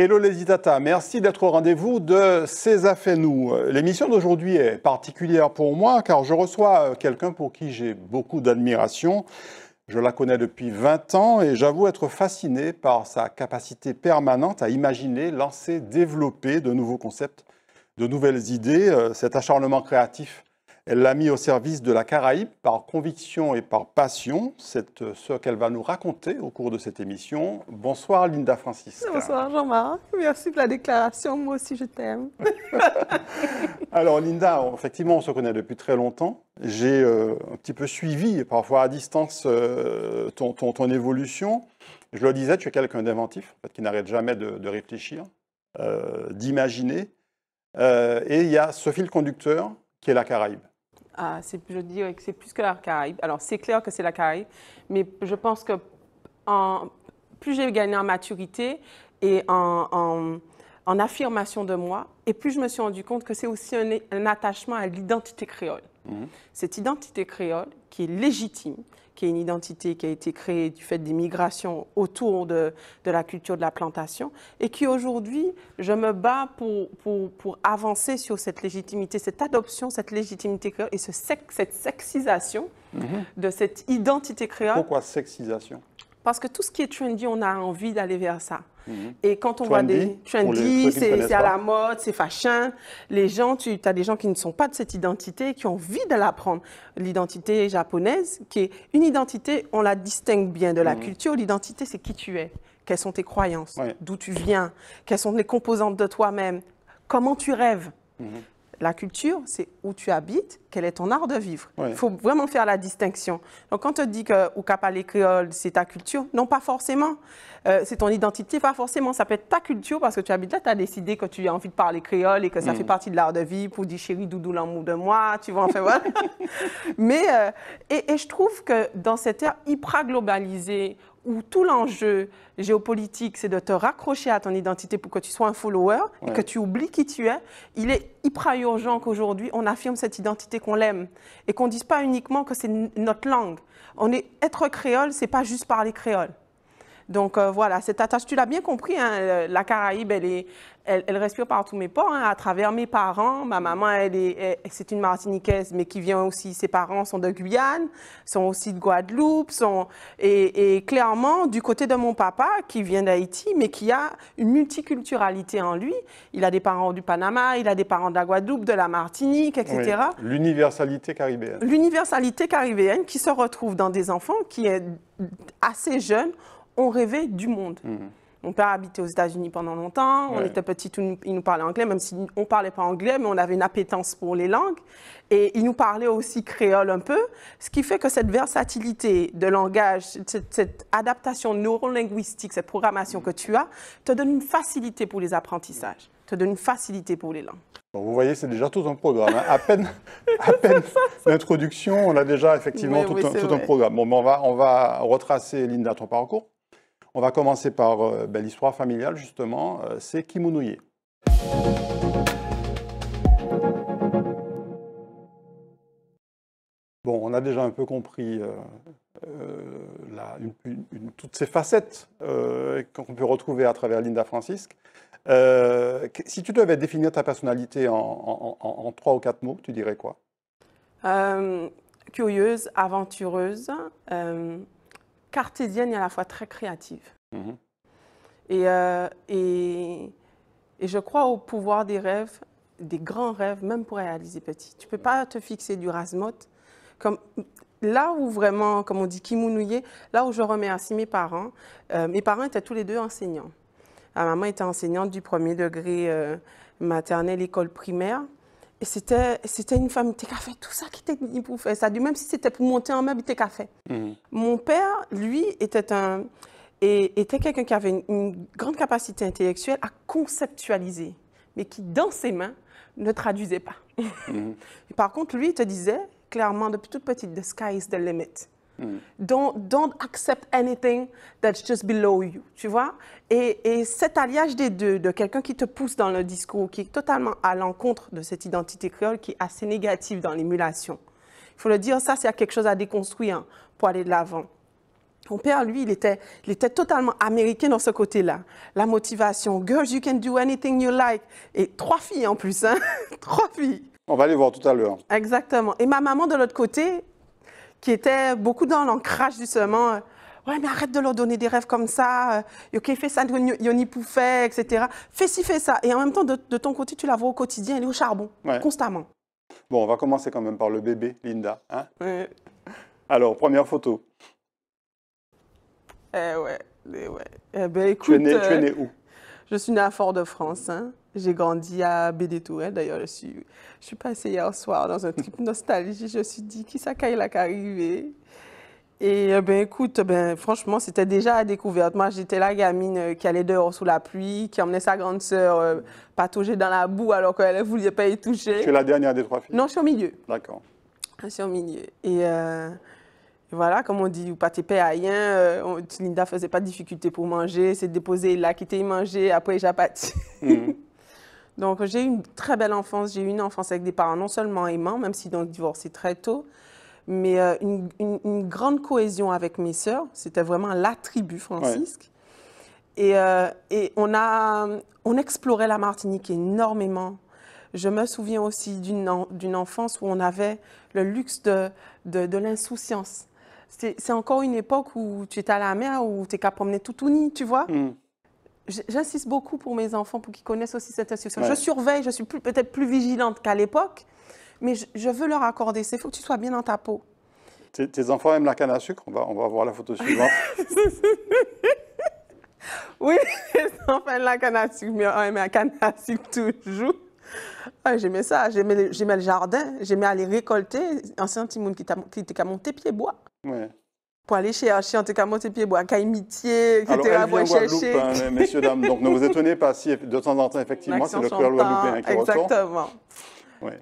Hello les Itata, merci d'être au rendez-vous de Ces affaires nous. L'émission d'aujourd'hui est particulière pour moi car je reçois euh, quelqu'un pour qui j'ai beaucoup d'admiration. Je la connais depuis 20 ans et j'avoue être fasciné par sa capacité permanente à imaginer, lancer, développer de nouveaux concepts, de nouvelles idées, euh, cet acharnement créatif elle l'a mis au service de la Caraïbe par conviction et par passion. C'est euh, ce qu'elle va nous raconter au cours de cette émission. Bonsoir Linda Francis. Bonsoir Jean-Marc. Merci pour la déclaration. Moi aussi je t'aime. Alors Linda, effectivement, on se connaît depuis très longtemps. J'ai euh, un petit peu suivi, parfois à distance, euh, ton, ton, évolution. Je le disais, tu es quelqu'un d'inventif, qui n'arrête jamais de, réfléchir, d'imaginer. et il y a ce fil conducteur qui est la Caraïbe. Ah, je dirais que c'est plus que la Caraïbe. Alors, c'est clair que c'est la Caraïbe, mais je pense que plus j'ai gagné en maturité et en, affirmation de moi, et plus je me suis rendu compte que c'est aussi un, attachement à l'identité créole. Mhm. Cette identité créole qui est légitime, qui est une identité qui a été créée du fait des migrations autour de, de la culture de la plantation, et qui aujourd'hui, je me bats pour, pour, pour, avancer sur cette légitimité, cette adoption, cette légitimité et ce cette sexisation mhm. de cette identité créole. Pourquoi sexisation Parce que tout ce qui est trendy, on a envie d'aller vers ça. Mhm. Et quand on voit des trendy, c'est à la mode, c'est fashion, les gens, tu as des gens qui ne sont pas de cette identité, qui ont envie de l'apprendre. L'identité japonaise, qui est une identité, on la distingue bien de la mhm. culture. L'identité, c'est qui tu es, quelles sont tes croyances, d'où tu viens, quelles sont les composantes de toi-même, comment tu rêves. Mhm la culture, c'est où tu habites, quel est ton art de vivre. Il faut vraiment faire la distinction. Donc, quand on te dit que ou les créoles, c'est ta culture, non, pas forcément. Euh, c'est ton identité, pas forcément. Ça peut être ta culture parce que tu habites là, tu as décidé que tu as envie de parler créole et que ça mm. fait partie de l'art de vivre pour dire chérie, doudou, l'amour de moi, tu vois, enfin voilà. Mais, euh, et, et, je trouve que dans cette ère hyper globalisée où tout l'enjeu géopolitique, c'est de te raccrocher à ton identité pour que tu sois un follower et que tu oublies qui tu es, il est hyper urgent qu'aujourd'hui, on affirme cette identité qu'on l'aime et qu'on ne dise pas uniquement que c'est notre langue. On est, être créole, c'est pas juste parler créole. Donc euh, voilà, cette attache, tu l'as bien compris, hein? euh, la Caraïbe, elle, est, elle, respire par tous mes ports, hein, à travers mes parents. Ma maman, elle est, c'est une Martiniquaise, mais qui vient aussi, ses parents sont de Guyane, sont aussi de Guadeloupe, sont, et, clairement, du côté de mon papa, qui vient d'Haïti, mais qui a une multiculturalité en lui, il a des parents du Panama, il a des parents de la Guadeloupe, de la Martinique, etc. l'universalité caribéenne. L'universalité caribéenne qui se retrouve dans des enfants qui est assez jeunes on rêvait du monde. Hmm. Mon père habitait aux États-Unis pendant longtemps. On était petit, il nous parlait anglais, même si on ne parlait pas anglais, mais on avait une appétence pour les langues. Et il nous parlait aussi créole un peu, ce qui fait que cette versatilité de langage, cette, adaptation adaptation neurolinguistique, cette programmation que tu as, te donne une facilité pour les apprentissages, te donne une facilité pour les langues. vous voyez, c'est déjà tout un programme. Hein. À peine, l'introduction, on a déjà effectivement tout, un, programme. on va, on va retracer, Linda, ton parcours. On va commencer par euh, ben, l'histoire familiale, justement. Euh, c'est Kimounouye. Bon, on a déjà un peu compris euh, toutes ces facettes qu'on peut retrouver à travers Linda Francis. si tu devais définir ta personnalité en, trois ou quatre mots, tu dirais quoi Curieuse, aventureuse, cartésienne et à la fois très créative. Mhm. Euh, et, et, je crois au pouvoir des rêves, des grands rêves, même pour réaliser petit. Tu ne peux mhm. pas te fixer du rasmote. Comme, là où vraiment, comme on dit, kimounouillé, là où je remercie mes parents, euh, mes parents étaient tous les deux enseignants. Ma maman était enseignante du premier degré maternel, euh, maternelle, école primaire. Et c'était une femme, il était tout ça qui était pour faire ça. Même si c'était pour monter en meuble, il était mhm. Mon père, lui, était un. Et était quelqu'un qui avait une, grande capacité intellectuelle à conceptualiser, mais qui, dans ses mains, ne traduisait pas. Mhm. Par contre, lui, il te disait clairement depuis toute petite, the sky is the limit. Mm. Don't, accept anything that's just below you, tu vois. Et, cet alliage des deux, de quelqu'un qui te pousse dans le discours, qui est totalement à l'encontre de cette identité créole qui est assez négative dans l'émulation. Il faut le dire, ça, c'est quelque chose à déconstruire pour aller de l'avant. Mon père, lui, il était, il était totalement américain dans ce côté-là. La motivation, girls, you can do anything you like. Et trois filles en plus, hein? trois filles. On va les voir tout à l'heure. Exactement. Et ma maman, de l'autre côté, qui était beaucoup dans l'ancrage justement. Euh, ouais, mais arrête de leur donner des rêves comme ça. Euh, ok, fais ça, Yoni Poufait, etc. Fais ci, fais ça. Et en même temps, de, ton côté, tu la vois au quotidien, elle est au charbon, constamment. Bon, on va commencer quand même par le bébé, Linda. Hein. Alors, première photo. Eh ouais, eh ouais. Eh ben, écoute, tu, es né, euh, où Je suis née à Fort-de-France. Hein. J'ai grandi à Bédétouré. D'ailleurs, je suis, je suis passée hier soir dans un trip nostalgie. Je me suis dit, qui ça, là qui arrivé? Et eh ben écoute, eh ben franchement, c'était déjà à découverte. Moi, j'étais la gamine euh, qui allait dehors sous la pluie, qui emmenait sa grande sœur euh, patauger dans la boue alors qu'elle ne voulait pas y toucher. Tu es la dernière des trois filles Non, je suis au milieu. D'accord. Je suis au milieu. Et euh, voilà, comme on dit, ou pas t'es rien. Linda Linda faisait pas de difficulté pour manger, c'est déposé là, quitté manger, après j'ai Donc, j'ai eu une très belle enfance. J'ai eu une enfance avec des parents non seulement aimants, même s'ils ont divorcé très tôt, mais euh, une, grande cohésion avec mes sœurs. C'était vraiment la tribu, Francisque. Euh, et, on, a, on explorait la Martinique énormément. Je me souviens aussi d'une enfance où on avait le luxe de, de, l'insouciance. C'est encore une époque où tu étais à la mer, où tu es qu'à promener tout nid, tu vois. Hmm j'insiste beaucoup pour mes enfants, pour qu'ils connaissent aussi cette institution. Je surveille, je suis peut-être plus vigilante qu'à l'époque, mais je, veux leur accorder. Il faut que tu sois bien dans ta peau. Tes, enfants aiment la canne à sucre on va, on va voir la photo suivante. oui, mes enfants aiment la canne à sucre, mais ah, la canne à sucre toujours. Ah, j'aimais ça, j'aimais le, jardin, j'aimais aller récolter. Ancien Timoun qui était qu'à monter pied bois. Ouais pour aller chercher, en tout cas, Montepied, bois, Caïmitié, etc. Alors, elle vient hein, messieurs, dames. Donc, ne vous étonnez pas si, de temps en temps, effectivement, c'est le cœur loin qui retourne. Exactement.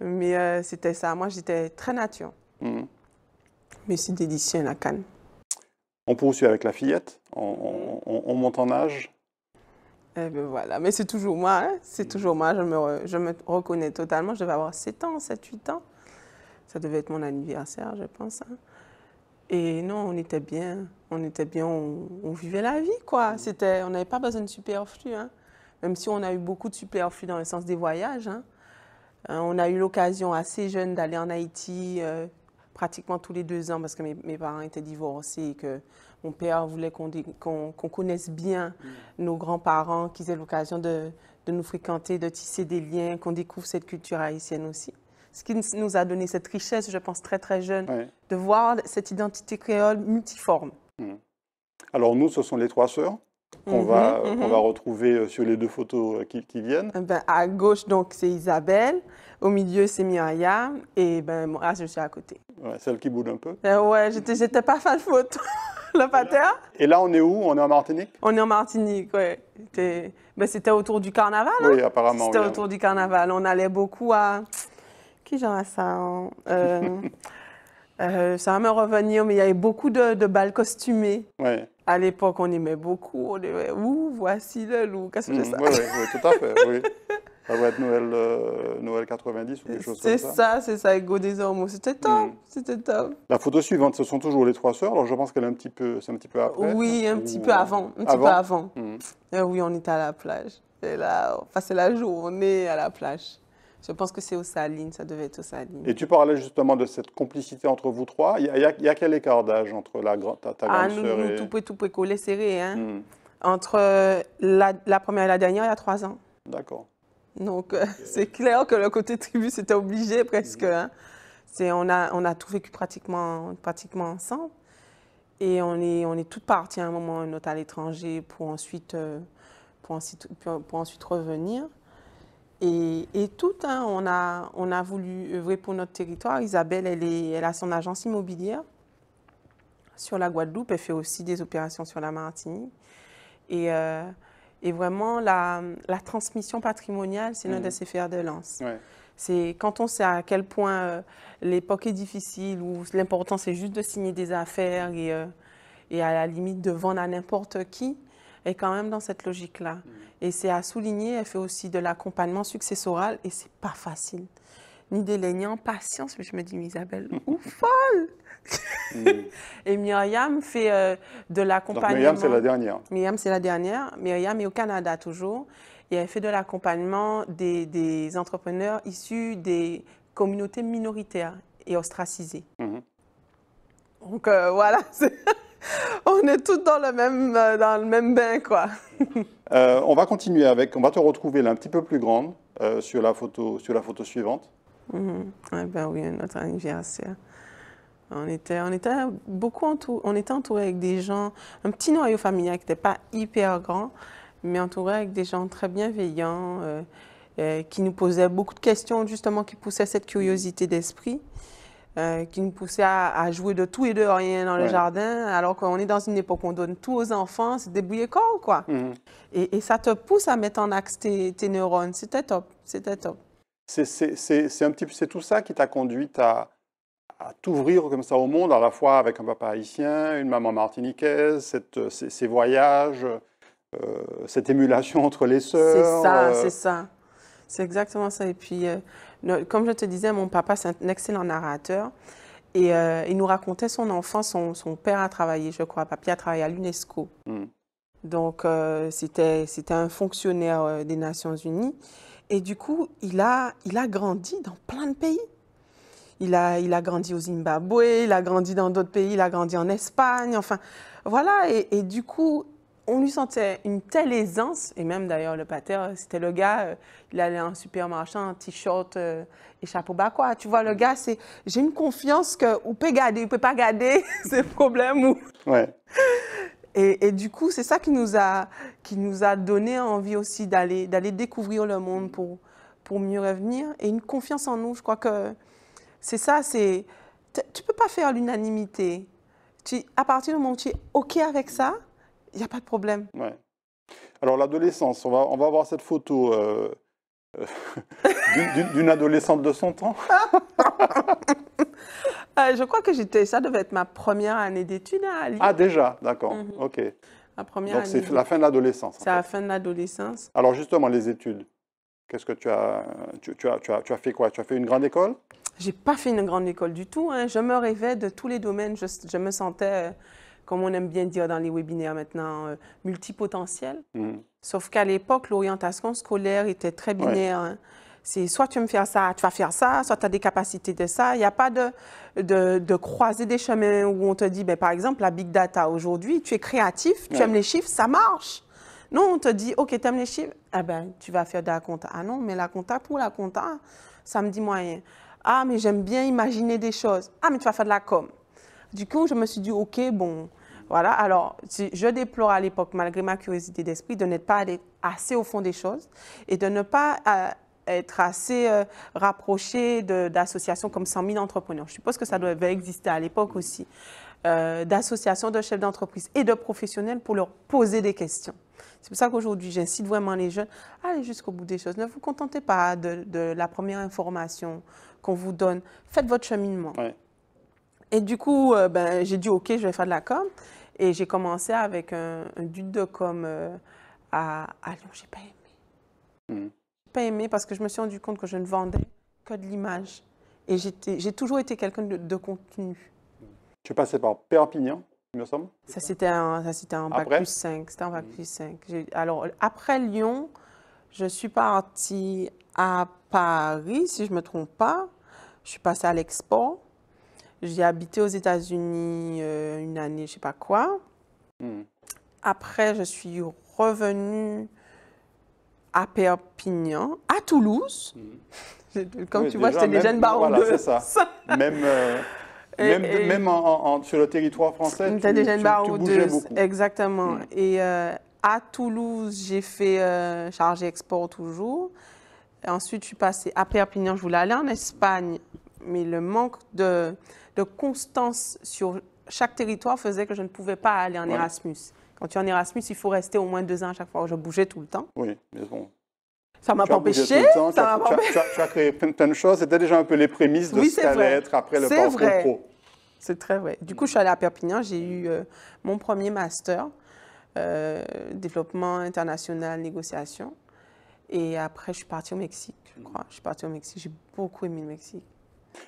Mais euh, c'était ça. Moi, j'étais très nature. Hmm. Mais c'est d'édition la canne. On poursuit avec la fillette. On, monte en âge. Eh bien voilà. Mais c'est toujours moi. Hein. C'est hmm. toujours moi. Je me, je me reconnais totalement. Je devais avoir 7 ans, 7, 8 ans. Ça devait être mon anniversaire, je pense. Hein. Et non, on était bien. On était bien, on, vivait la vie, quoi. C'était, on n'avait pas besoin de superflu, hein. Même si on a eu beaucoup de superflu dans le sens des voyages, hein. euh, On a eu l'occasion assez jeune d'aller en Haïti euh, pratiquement tous les deux ans parce que mes, parents étaient divorcés et que mon père voulait qu'on qu'on connaisse bien mm. nos grands-parents, qu'ils aient l'occasion de nous fréquenter, de tisser des liens, qu'on découvre cette culture haïtienne aussi ce qui nous a donné cette richesse, je pense, très très jeune, de voir cette identité créole multiforme. Hmm. Alors nous, ce sont les trois sœurs qu'on va, mhm, mhm. va, retrouver euh, sur les deux photos euh, qui, viennent. Eh ben, à gauche, donc, c'est Isabelle. Au milieu, c'est Myriam. Et ben, moi, ah, je suis à côté. celle qui boude un peu. Eh ouais, j'étais pas fan photo. Le pater. Et là, on est où On est en Martinique On est en Martinique, ouais. C'était ben, autour du carnaval. Oui, hein. apparemment. C'était hein. autour du carnaval. On allait beaucoup à Genre hein. Euh, euh, ça va me revenir, mais il y avait beaucoup de, de balles costumées. Ouais. À l'époque, on aimait beaucoup. On aimait, ouh, voici le loup. Qu'est-ce que c'est mm, ça? Oui, tout à fait. oui. Ça doit être Noël, euh, Noël 90 ou quelque chose comme ça. C'est ça, c'est ça, Ego des C'était top, mm. c'était top. La photo suivante, ce sont toujours les trois sœurs. Alors je pense qu'elle est un petit peu, c'est un petit peu après. Oui, un petit peu avant, un petit peu avant. Mm. Euh, oui, on était à la plage. Et là, enfin, passait la journée à la plage. Je pense que c'est au Saline, ça devait être au Saline. Et tu parlais justement de cette complicité entre vous trois. Il y a, quel écart d'âge entre la, ta, ah, grande nous, sœur et... nous, tout peut, tout peut coller serré. Hein? Hmm. Entre euh, la, première et la dernière, il y a trois ans. D'accord. Donc, euh, c'est clair que le côté tribu, c'était obligé hmm. presque. Hein. C'est, on, a, on a tout vécu pratiquement, pratiquement ensemble. Et on est, on est toutes parties à un moment ou à l'étranger pour ensuite, euh, pour ensuite, pour ensuite revenir. Et, tout, hein, on, a, on a voulu œuvrer pour notre territoire. Isabelle, elle, a son agence immobilière sur la Guadeloupe. Elle fait aussi des opérations sur la Martinique. Et, euh, vraiment, la, transmission patrimoniale, c'est notre mmh. faire de lance. C'est quand on sait à quel point euh, l'époque est difficile, où l'important, c'est juste de signer des affaires euh, et à la limite de vendre à n'importe qui, est quand même dans cette logique-là. Mm. Et c'est à souligner, elle fait aussi de l'accompagnement successoral et c'est pas facile. Ni délaignant patience, mais je me dis, Isabelle, ou folle mm. Et Myriam fait euh, de l'accompagnement. Myriam, c'est la dernière. Myriam, c'est la dernière. Myriam est au Canada toujours. Et elle fait de l'accompagnement des, des, entrepreneurs issus des communautés minoritaires et ostracisées. Mm-hmm. Donc euh, voilà, voilà. on est toutes dans le même, euh, dans le même bain, quoi. Euh, on va continuer avec, on va te retrouver là un petit peu plus grande euh, sur, la photo, sur la photo suivante. Mhm. ben oui, notre anniversaire. On était, on était beaucoup on était entouré avec des gens, un petit noyau familial qui n'était pas hyper grand, mais entouré avec des gens très bienveillants, qui nous posaient beaucoup de questions, justement, qui poussaient cette curiosité d'esprit. Euh, qui nous poussait à, jouer de tout et de rien dans le jardin, alors qu'on est dans une époque où on donne tout aux enfants, c'est débrouiller corps, quoi. Mhm. et, ça te pousse à mettre en axe tes, neurones. C'était top, c'était top. C'est un c'est tout ça qui t'a conduite à, t'ouvrir comme ça au monde, à la fois avec un papa haïtien, une maman martiniquaise, euh, ces, voyages, euh, cette émulation entre les sœurs. C'est ça, c'est ça. C'est exactement ça. Et puis, comme je te disais, mon papa, c'est un excellent narrateur. Et euh, il nous racontait son enfance. Son, père a travaillé, je crois, papa a travaillé à l'UNESCO. Hmm. Donc, euh, c'était un fonctionnaire euh, des Nations Unies. Et du coup, il a, il a grandi dans plein de pays. Il a, il a grandi au Zimbabwe, il a grandi dans d'autres pays, il a grandi en Espagne, enfin, voilà. Et, et du coup, on lui sentait une telle aisance, et même d'ailleurs le pater, euh, c'était le gars, euh, il allait en supermarché en t-shirt euh, et chapeau bas, quoi. Tu vois, le gars, c'est j'ai une confiance que ou peut garder, ou peut pas garder c'est problème. Ou... Ouais. Et, du coup, c'est ça qui nous a, qui nous a donné envie aussi d'aller, d'aller découvrir le monde pour, pour mieux revenir. Et une confiance en nous, je crois que c'est ça, c'est... Tu peux pas faire l'unanimité. Tu, à partir du moment où tu es OK avec ça, il n'y a pas de problème. Ouais. Alors l'adolescence, on va, on va voir cette photo euh, d'une adolescente de son temps. Euh, je crois que j'étais, ça devait être ma première année d'études hein, à Lyon. Ah déjà, d'accord, mhm. ok. La première Donc c'est la fin de l'adolescence. C'est la fin de l'adolescence. Alors justement, les études, qu'est-ce que tu as tu, as, tu, as, tu as fait quoi Tu as fait une grande école j'ai pas fait une grande école du tout. Hein. Je me rêvais de tous les domaines. je me sentais euh, comme on aime bien dire dans les webinaires maintenant, euh, multipotentiel. Mhm. Sauf qu'à l'époque, l'orientation scolaire était très binaire. Hein. C'est soit tu me faire ça, tu vas faire ça, soit tu as des capacités de ça. Il n'y a pas de, de, croiser des chemins où on te dit, ben, par exemple, la big data aujourd'hui, tu es créatif, tu aimes les chiffres, ça marche. Non, on te dit, OK, tu aimes les chiffres, ah ben, tu vas faire de la compta. Ah non, mais la compta, pour la compta, ça me dit moyen. Ah, mais j'aime bien imaginer des choses. Ah, mais tu vas faire de la com. Du coup, je me suis dit, OK, bon, voilà. Alors, je déplore à l'époque, malgré ma curiosité d'esprit, de n'être pas allé assez au fond des choses et de ne pas euh, être assez euh, rapproché d'associations comme 100 000 entrepreneurs. Je suppose que ça devait exister à l'époque aussi, euh, d'associations de chefs d'entreprise et de professionnels pour leur poser des questions. C'est pour ça qu'aujourd'hui, j'incite vraiment les jeunes à aller jusqu'au bout des choses. Ne vous contentez pas de, la première information qu'on vous donne. Faites votre cheminement. Ouais. Et du coup, euh, ben, j'ai dit, OK, je vais faire de la com. Et j'ai commencé avec un, un dude de com euh, à, à Lyon. J'ai pas aimé. Hmm. J'ai pas aimé parce que je me suis rendu compte que je ne vendais que de l'image. Et j'ai toujours été quelqu'un de, contenu. Tu es passé par Perpignan, il me semble Ça, c'était en, bac plus 5. C'était en bac plus 5. Hmm. Alors, après Lyon, je suis partie à Paris, si je ne me trompe pas. Je suis passée à l'export. J'ai habité aux États-Unis euh, une année, je sais pas quoi. Hmm. Après, je suis revenue à Perpignan, à Toulouse. Hmm. Comme tu vois, j'étais déjà une barondeuse. même, même, même sur le territoire français, tu, déjà une Exactement. Hmm. Et euh, à Toulouse, j'ai fait euh, chargé export toujours. ensuite, je suis passée à Perpignan. Je voulais aller en Espagne, mais le manque de de constance sur chaque territoire faisait que je ne pouvais pas aller en Erasmus. Quand tu es en Erasmus, il faut rester au moins deux ans à chaque fois. Je bougeais tout le temps. Oui, mais bon. Ça m'a pas empêché. tu, as, créé plein, de choses. C'était déjà un peu les prémices de ce ce qu'allait être après le parcours pro. C'est très vrai. Du coup, je suis allée à Perpignan. J'ai eu euh, mon premier master, euh, développement international, négociation. Et après, je suis partie au Mexique, je crois. Je suis partie au Mexique. J'ai beaucoup aimé le Mexique.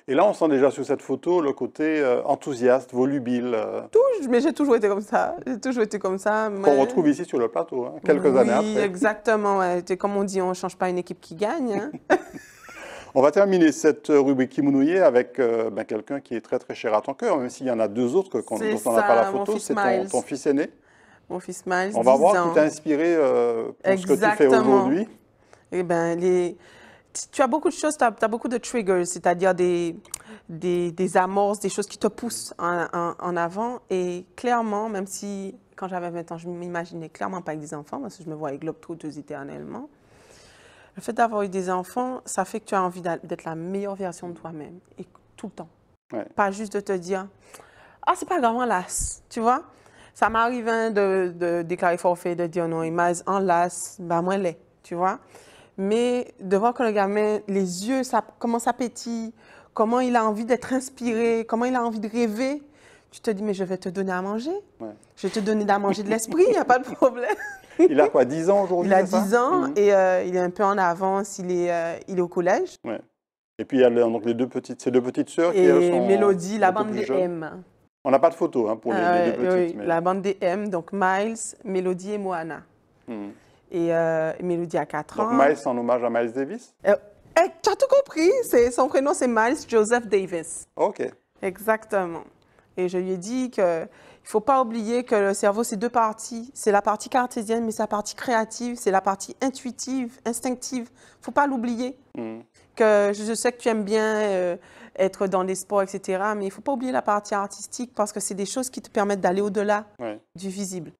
Et là, on sent déjà sur cette photo le côté euh, enthousiaste, volubile. Euh. Touche, mais j'ai toujours été comme ça. J'ai toujours été comme ça. Qu'on retrouve ici sur le plateau, hein, quelques années après. Exactement. Comme on dit, on ne change pas une équipe qui gagne. Hein. On va terminer cette rubrique mounouille avec euh, ben, quelqu'un qui est très très cher à ton cœur, même s'il y en a deux autres qu'on, dont on n'a pas la photo. C'est ton, fils aîné. Mon fils Miles. On va voir qui t'a inspiré pour ce que tu fais aujourd'hui. Eh ben, les, tu as beaucoup de choses, tu as, beaucoup de triggers, c'est-à-dire des, des, des, amorces, des choses qui te poussent en, en, avant. Et clairement, même si quand j'avais 20 ans, je m'imaginais clairement pas avec des enfants, parce que je me vois avec deux éternellement, le fait d'avoir eu des enfants, ça fait que tu as envie d'être la meilleure version de toi-même, et tout le temps. Pas juste de te dire, ah, c'est pas grave, en lasse, tu vois. Ça m'arrive hein, de, de, déclarer forfait, de dire non, il m'a en lasse, ben moi, les, tu vois mais de voir que le gamin, les yeux, comment ça pétille, comment il a envie d'être inspiré, comment il a envie de rêver, tu te dis, mais je vais te donner à manger. Je vais te donner à manger de l'esprit, il n'y a pas de problème. il a quoi, 10 ans aujourd'hui Il a 10 ans mhm. et euh, il est un peu en avance, il est, euh, il est au collège. Ouais. Et puis il y a donc les deux petites, ces deux petites sœurs qui sont. Mélodie, la bande des M. On n'a pas de photo hein, pour les, ah deux petites. La bande des M, donc Miles, Mélodie et Moana. Mhm et euh, Mélodie a 4 ans. Donc Miles en hommage à Miles Davis euh, eh, Tu as tout compris. Son prénom, c'est Miles Joseph Davis. OK. Exactement. Et je lui ai dit que il faut pas oublier que le cerveau, c'est deux parties. C'est la partie cartésienne, mais c'est la partie créative, c'est la partie intuitive, instinctive. faut pas l'oublier. Hmm. Que je sais que tu aimes bien euh, être dans les sports, etc. Mais il faut pas oublier la partie artistique parce que c'est des choses qui te permettent d'aller au-delà du visible.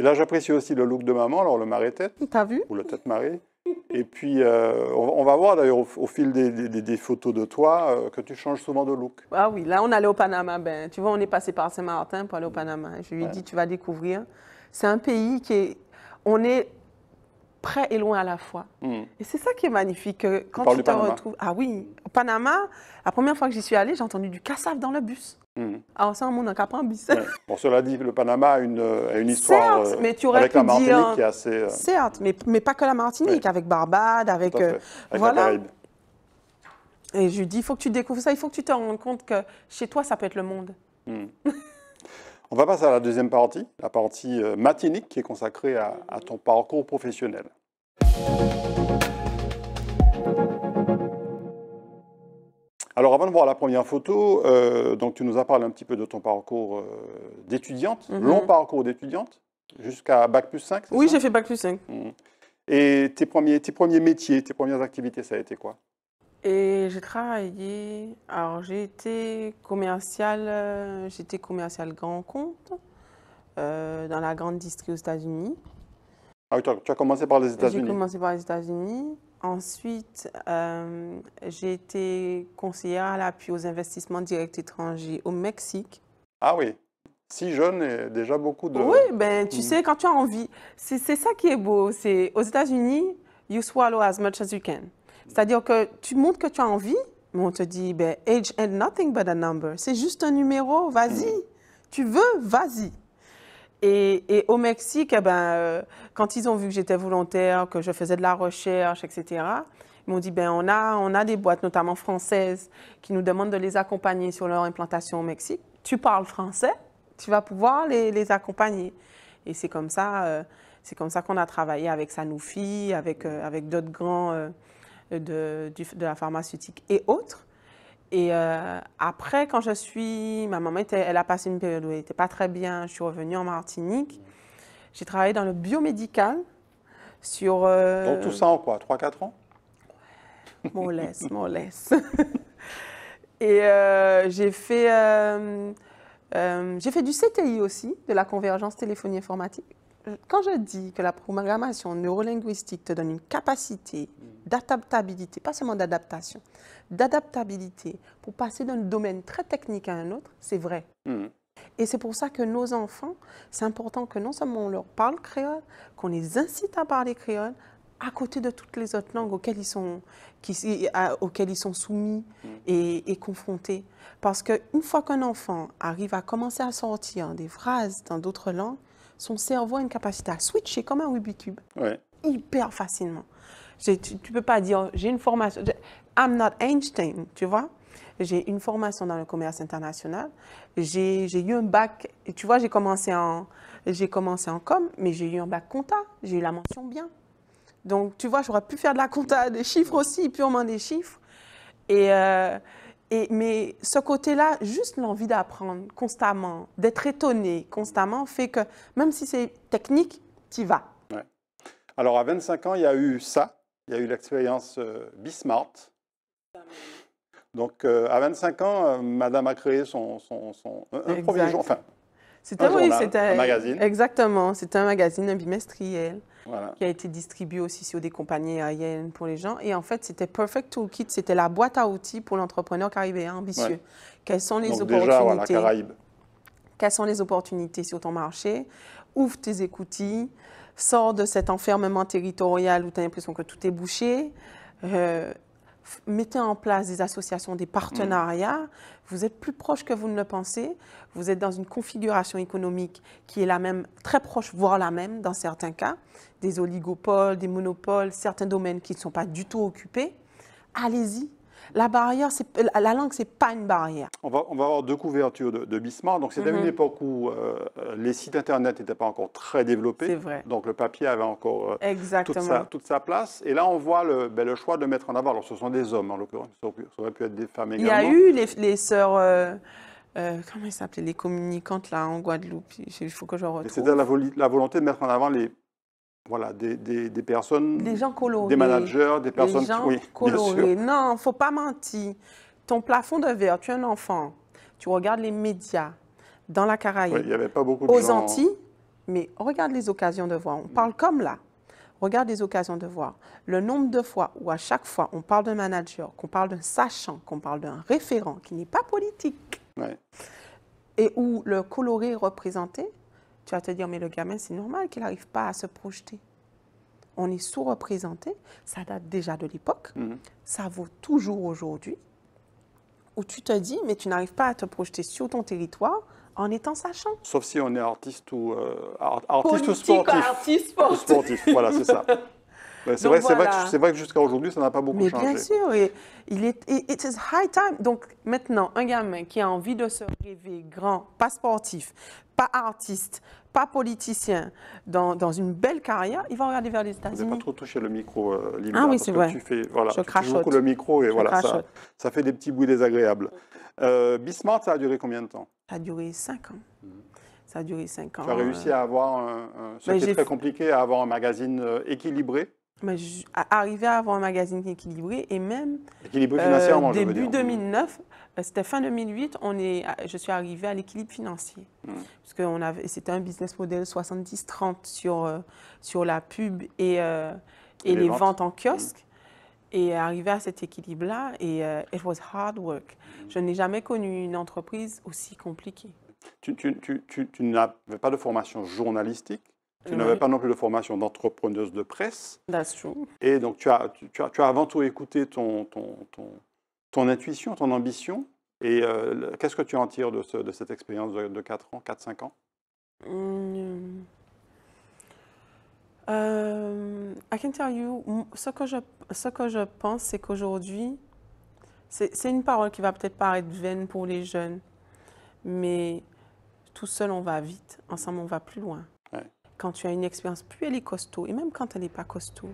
Et là, j'apprécie aussi le look de maman, alors le marais tête T'as vu Ou le tête-marée. Et puis, euh, on, va voir d'ailleurs au, fil des, photos de toi euh, que tu changes souvent de look. Ah oui, là, on allait au Panama. Ben, tu vois, on est passé par Saint-Martin pour aller au Panama. Je lui ai dit, tu vas découvrir. C'est un pays qui est. On est près et loin à la fois. Hmm. Et c'est ça qui est magnifique. Quand tu, te retrouves. Ah oui, au Panama, la première fois que j'y suis allée, j'ai entendu du cassave dans le bus. Hmm. Alors ah, ça, on n'a qu'à prendre bis. Bon, cela dit, le Panama a une, euh, a une histoire euh, avec la Martinique qui est assez... Euh, Certes, mais, mais, pas que la Martinique, avec Barbade, avec... avec voilà. Et je lui dis, il faut que tu découvres ça, il faut que tu te rendes compte que chez toi, ça peut être le monde. Hmm. on va passer à la deuxième partie, la partie matinique qui est consacrée à, ton parcours professionnel. Alors avant de voir la première photo, euh, donc tu nous as parlé un petit peu de ton parcours euh, d'étudiante, mhm. long parcours d'étudiante, jusqu'à Bac plus 5 Oui, j'ai fait Bac plus 5. Mhm. Et tes premiers, tes premiers métiers, tes premières activités, ça a été quoi Et j'ai travaillé, alors j'ai été commerciale, euh, j'étais commercial grand compte dans la grande district aux États-Unis. Ah oui, tu as, tu as commencé par les États-Unis J'ai commencé par les États-Unis. Ensuite, euh, j'ai été conseillère à l'appui aux investissements directs étrangers au Mexique. Ah oui, si jeune et déjà beaucoup de... Oui, ben, tu mm. sais, quand tu as envie, c'est ça qui est beau. C'est aux États-Unis, you swallow as much as you can. C'est-à-dire que tu montres que tu as envie, mais on te dit, ben, age ain't nothing but a number. C'est juste un numéro, vas-y. Mm. Tu veux, vas-y. Et, au Mexique, eh ben, euh, quand ils ont vu que j'étais volontaire, que je faisais de la recherche, etc., ils m'ont dit, ben, on, a, on a des boîtes, notamment françaises, qui nous demandent de les accompagner sur leur implantation au Mexique. Tu parles français, tu vas pouvoir les, accompagner. Et c'est comme ça, euh, c'est comme ça qu'on a travaillé avec Sanofi, avec, euh, avec d'autres grands de la pharmaceutique et autres. Et euh, après, quand je suis, ma maman, était, elle a passé une période où elle n'était pas très bien. Je suis revenue en Martinique. J'ai travaillé dans le biomédical sur... Euh... Donc tout ça en quoi 3-4 ans Mollesse, mollesse, Et euh, j'ai fait, euh, j'ai fait du CTI aussi, de la convergence téléphonie informatique quand je dis que la programmation neurolinguistique te donne une capacité d'adaptabilité, pas seulement d'adaptation, d'adaptabilité pour passer d'un domaine très technique à un autre, c'est vrai. Hmm. Et c'est pour ça que nos enfants, c'est important que non seulement on leur parle créole, qu'on les incite à parler créole, à côté de toutes les autres langues auxquelles ils sont, ils sont soumis hmm. et, et confrontés. Parce qu'une fois qu'un enfant arrive à commencer à sortir des phrases dans d'autres langues, son cerveau a une capacité à switcher comme un Rubik's Hyper facilement. Tu ne peux pas dire, j'ai une formation, I'm not Einstein, tu vois. J'ai une formation dans le commerce international. J'ai eu un bac, tu vois, j'ai commencé, en, commencé en com, mais j'ai eu un bac compta. J'ai eu la mention bien. Donc, tu vois, j'aurais pu faire de la compta, des chiffres aussi, purement des chiffres. Et. Euh, mais ce côté-là, juste l'envie d'apprendre constamment, d'être étonné constamment, fait que même si c'est technique, tu vas. Alors, à 25 ans, il y a eu ça. Il y a eu l'expérience euh, Bismart. Donc, euh, à 25 ans, euh, Madame a créé son, son, premier jour, enfin, c'était un, oui, magazine. Exactement, c'était un magazine, un bimestriel. qui a été distribué aussi sur des compagnies aériennes pour les gens. Et en fait, c'était Perfect Toolkit, c'était la boîte à outils pour l'entrepreneur caribéen ambitieux. Quelles sont les opportunités Quelles sont les opportunités sur ton marché Ouvre tes écoutilles, sors de cet enfermement territorial où tu as l'impression que tout est bouché. Euh, mettez en place des associations, des partenariats, vous êtes plus proche que vous ne le pensez. Vous êtes dans une configuration économique qui est la même, très proche, voire la même dans certains cas. Des oligopoles, des monopoles, certains domaines qui ne sont pas du tout occupés. Allez-y, la barrière, la langue, c'est pas une barrière. On va, on va avoir deux couvertures de, de Bismarck. Donc, c'était à une mhm. époque où euh, les sites Internet n'étaient pas encore très développés. vrai. Donc, le papier avait encore euh, toute, sa, place. Et là, on voit le, ben, le, choix de mettre en avant. Alors, ce sont des hommes, en l'occurrence. Ça, aurait pu être des femmes également. Il y a eu les, les sœurs... Euh, comment ils s'appelaient les communicantes là en Guadeloupe Il faut que je retrouve. C'était la, la, volonté de mettre en avant les voilà, des, personnes. Des gens colorés. Des managers, des personnes. colorés. Non, il ne faut pas mentir. Ton plafond de verre, tu es un enfant, tu regardes les médias dans la Caraïbe. pas beaucoup Aux Antilles, mais regarde les occasions de voir. On mm. parle comme là. Regarde les occasions de voir. Le nombre de fois où à chaque fois on parle d'un manager, qu'on parle d'un sachant, qu'on parle d'un référent qui n'est pas politique, et où le coloré est représenté, tu vas te dire, mais le gamin, c'est normal qu'il n'arrive pas à se projeter. On est sous-représenté, ça date déjà de l'époque, mhm. ça vaut toujours aujourd'hui, où tu te dis, mais tu n'arrives pas à te projeter sur ton territoire, en étant sachant. Sauf si on est artiste ou, euh, artiste ou sportif. Artiste sportif. sportif. voilà, c'est ça. c'est vrai, que, jusqu'à aujourd'hui, ça n'a pas beaucoup Mais changé. Bien sûr, et, il est, it is high time. Donc maintenant, un gamin qui a envie de se rêver grand, pas sportif, pas artiste, pas politicien, dans, dans, une belle carrière, il va regarder vers les États-Unis. n'avez pas trop toucher le micro, euh, Ah oui, c'est vrai. Tu fais, voilà, je beaucoup le micro et voilà, ça, ça, fait des petits bruits désagréables. Euh, Bismarck, ça a duré combien de temps Ça a duré 5 ans. Ça a duré 5 ans. Tu as réussi euh, à avoir, un, ce qui est très compliqué, à avoir un magazine euh, équilibré mais arriver à avoir un magazine équilibré et même équilibré euh, financièrement, début je veux 2009, c'était fin 2008, on est, je suis arrivée à l'équilibre financier. on avait, c'était un business model 70-30 sur, euh, sur la pub et, euh, et les, ventes. en kiosque. Mm. Et arriver à cet équilibre-là, et euh, it was hard work. Je n'ai jamais connu une entreprise aussi compliquée. Tu, tu, tu, tu n'avais pas de formation journalistique tu n'avais pas non plus de formation d'entrepreneuse de presse. That's true. Et donc, tu as, tu as, tu as avant tout écouté ton, ton, ton, ton intuition, ton ambition, et euh, qu'est-ce que tu en tires de, cette expérience de, 4 ans, 4-5 ans mmh. euh, I can ce que je, ce que je pense, c'est qu'aujourd'hui, c'est une parole qui va peut-être paraître vaine pour les jeunes, mais tout seul, on va vite, ensemble, on va plus loin. Quand tu as une expérience, plus elle est costaud, et même quand elle n'est pas costaud,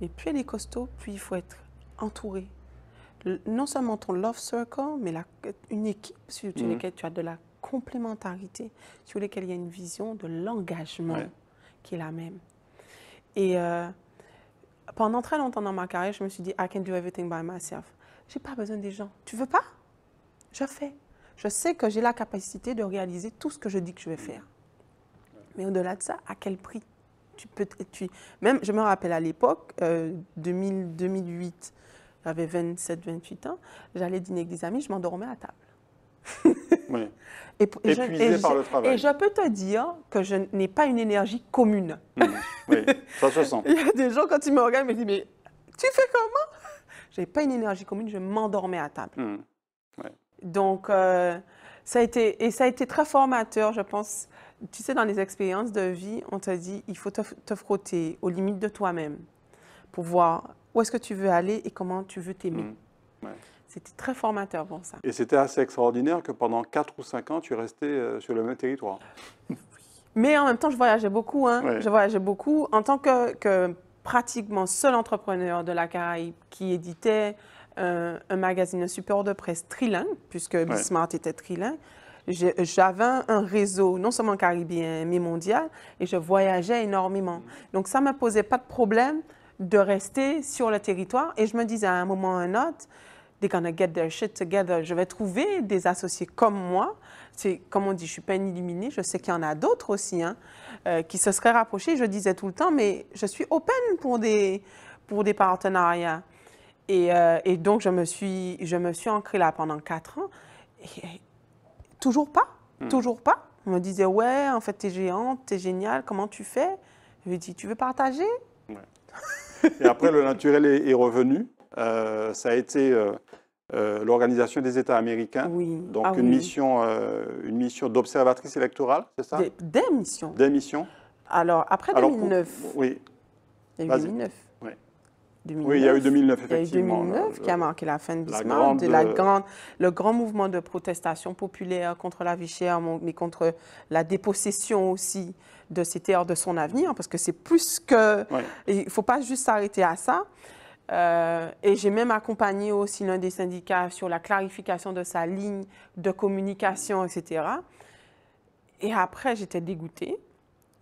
mais plus elle est costaud, plus il faut être entouré, non seulement ton love circle, mais la, une équipe sur mhm. laquelle tu as de la complémentarité, sur laquelle il y a une vision de l'engagement qui est la même. Et euh, pendant très longtemps dans ma carrière, je me suis dit, I can do everything by myself. J'ai pas besoin des gens. Tu veux pas Je fais. Je sais que j'ai la capacité de réaliser tout ce que je dis que je vais faire. Mais au-delà de ça, à quel prix tu peux, tu, Même, je me rappelle à l'époque, euh, 2008, j'avais 27-28 ans, j'allais dîner avec des amis, je m'endormais à table. oui. et, je, par le travail. Et je peux te dire que je n'ai pas une énergie commune. Mmh. Oui, ça se sent. Il y a des gens, quand ils me regardent, ils me disent Mais tu fais comment Je n'ai pas une énergie commune, je m'endormais à table. Mmh. Donc, euh, ça a été, et ça a été très formateur, je pense. Tu sais, dans les expériences de vie, on te dit il faut te, te frotter aux limites de toi-même pour voir où est-ce que tu veux aller et comment tu veux t'aimer. Mm. C'était très formateur pour ça. Et c'était assez extraordinaire que pendant 4 ou 5 ans, tu restais euh, sur le même territoire. Mais en même temps, je voyageais beaucoup. Hein. Je voyageais beaucoup. En tant que, pratiquement seul entrepreneur de la Caraïbe qui éditait euh, un, magazine, un support de presse trilingue, puisque Bismart était trilingue, j'avais un réseau non seulement caribéen mais mondial et je voyageais énormément. Mm. Donc ça ne me posait pas de problème de rester sur le territoire. Et je me disais à un moment ou à un autre, they're gonna get their shit together. Je vais trouver des associés comme moi. C'est comme on dit, je suis pas une illuminée. Je sais qu'il y en a d'autres aussi hein, euh, qui se seraient rapprochés. Je disais tout le temps, mais je suis open pour des pour des partenariats. Et, euh, et donc je me suis je me suis ancrée là pendant quatre ans. toujours pas, hmm. toujours pas. On me disait ouais, en fait t'es géante, t'es géniale, comment tu fais Je lui dis tu veux partager et après, le naturel est, revenu. Euh, ça a été euh, euh, l'Organisation des États américains. Oui. Donc, ah une, mission, une mission d'observatrice électorale, c'est ça Des missions. Des missions. Alors, après 2009. oui. 2009. Oui. Oui, il y a eu 2009, effectivement. a 2009 qui a marqué la fin de Bismarck, de la euh, grande, le grand mouvement de protestation populaire contre la vie chère, mais contre la dépossession aussi de ses terres, de son avenir, parce que c'est plus que... Il ne faut pas juste s'arrêter à ça. Euh, et j'ai même accompagné aussi l'un des syndicats sur la clarification de sa ligne de communication, etc. Et après, j'étais dégoûtée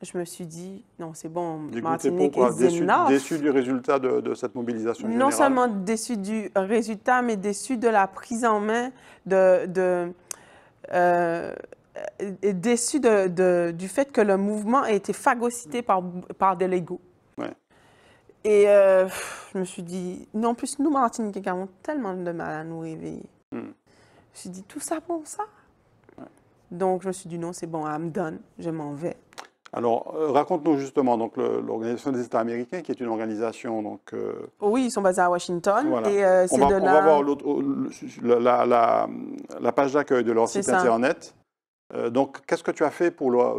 je me suis dit, non, c'est bon, Martinique pour quoi, déçu, déçu, du résultat de, cette mobilisation Non seulement déçu du résultat, mais déçu de la prise en main, de, euh, déçu de, du fait que le mouvement a été phagocyté par, des légaux. Et euh, je me suis dit, non, en plus, nous, Martinique, avons tellement de mal à nous réveiller. Hmm. Je me suis dit, tout ça pour ça? Donc, je me suis dit, non, c'est bon, me donne je m'en vais. Alors, euh, raconte-nous justement donc l'organisation des États américains, qui est une organisation donc. Euh, oui, ils sont basés à Washington et euh, on va voir la, page d'accueil de leur site internet. Euh, donc, qu'est-ce que tu as fait pour l'OAS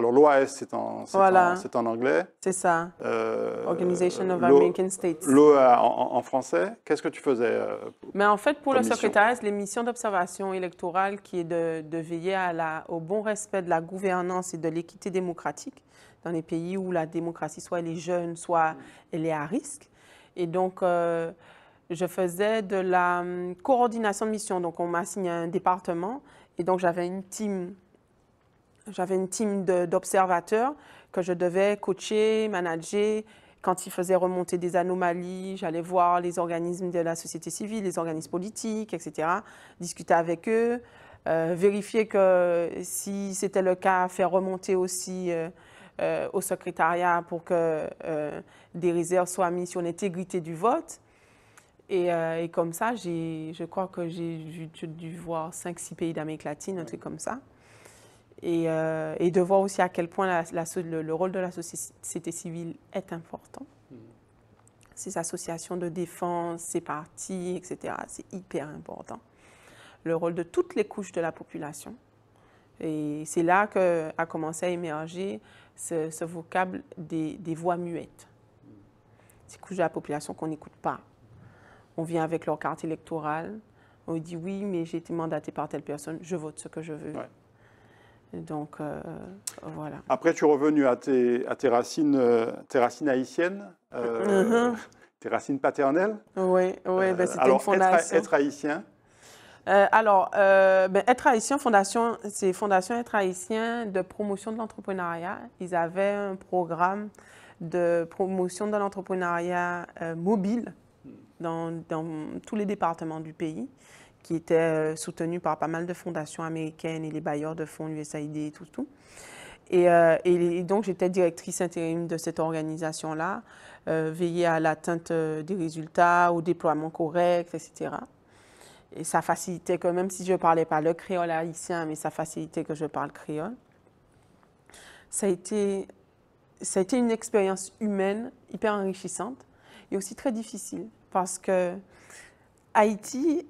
l'OAS, c'est en, anglais. C'est ça. Euh, Organization of American States. L'OAS en, français. Qu'est-ce que tu faisais euh, Mais en fait, pour le secrétaire, secrétariat, les missions d'observation électorale qui est de, veiller au bon respect de la gouvernance et de l'équité démocratique dans les pays où la démocratie soit elle est jeune, soit elle est à risque. Et donc euh, je faisais de la hum, coordination de mission. Donc, on signé un département et donc, j'avais une team, j'avais une team d'observateurs que je devais coacher, manager. Quand ils faisaient remonter des anomalies, j'allais voir les organismes de la société civile, les organismes politiques, etc., discuter avec eux, euh, vérifier que si c'était le cas, faire remonter aussi euh, euh, au secrétariat pour que des réserves soient mises sur l'intégrité du vote. Euh, et, comme ça, je crois que j'ai dû voir 5-6 pays d'Amérique latine, un truc comme ça. Euh, et, de voir aussi à quel point le, rôle de la société civile est important. Mm. Ces associations de défense, ces partis, etc., c'est hyper important. Le rôle de toutes les couches de la population. Et c'est là qu'a commencé à émerger ce, vocable des, des voix muettes. Mm. Ces couches de la population qu'on n'écoute pas, on vient avec leur carte électorale, on dit oui, mais j'ai été mandaté par telle personne, je vote ce que je veux. Donc, euh, voilà. Après, tu es revenu à tes, euh, racines, haïtiennes, euh, mm-hmm. tes racines paternelles. Oui, oui ben, c'était une fondation. Être, être haïtien Alors, ben, être haïtien, fondation, c'est Fondation Être haïtien de promotion de l'entrepreneuriat. Ils avaient un programme de promotion de l'entrepreneuriat mobile dans, tous les départements du pays qui était euh, soutenus par pas mal de fondations américaines et les bailleurs de fonds USAID et tout. tout. Euh, et, donc, j'étais directrice intérim de cette organisation-là, euh, veiller à l'atteinte euh, des résultats, au déploiement correct, etc. Et ça facilitait que, même si je ne parlais pas le créole haïtien, mais ça facilitait que je parle créole. Ça a été, ça a été une expérience humaine hyper enrichissante est aussi très difficile parce que Haïti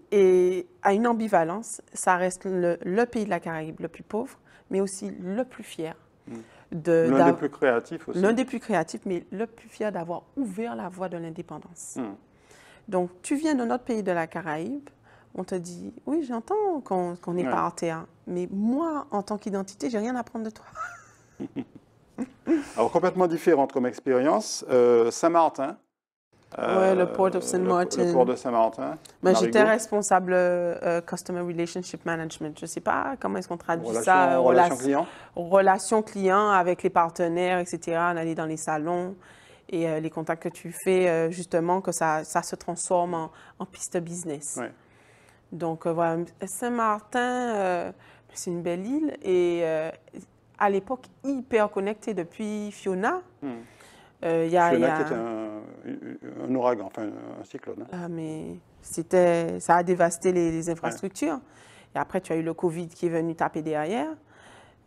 a une ambivalence. Ça reste le, pays de la Caraïbe le plus pauvre, mais aussi le plus fier. Hmm. De, L'un des plus créatifs aussi. L'un des plus créatifs, mais le plus fier d'avoir ouvert la voie de l'indépendance. Hmm. Donc, tu viens de notre pays de la Caraïbe, on te dit, oui, j'entends qu'on n'est pas artéen, mais moi, en tant qu'identité, j'ai rien à prendre de toi. Alors, complètement différente comme expérience. Euh, Saint-Martin, oui, le euh, port Saint Martin. Le, port de Saint-Martin. Ben, Mais j'étais responsable euh, Customer Relationship Management. Je ne sais pas comment est-ce qu'on traduit ça. Relation euh, client. Relation client avec les partenaires, etc. On allait dans les salons et les contacts que tu fais, justement, que ça, ça, se transforme en, piste business. Donc, voilà, Saint-Martin, c'est une belle île et à l'époque hyper connectée depuis Fiona. Hmm. C'était euh, y a, y a... un, ouragan, enfin un cyclone. Hein. Ah, mais c'était, ça a dévasté les, infrastructures. Et après, tu as eu le Covid qui est venu taper derrière.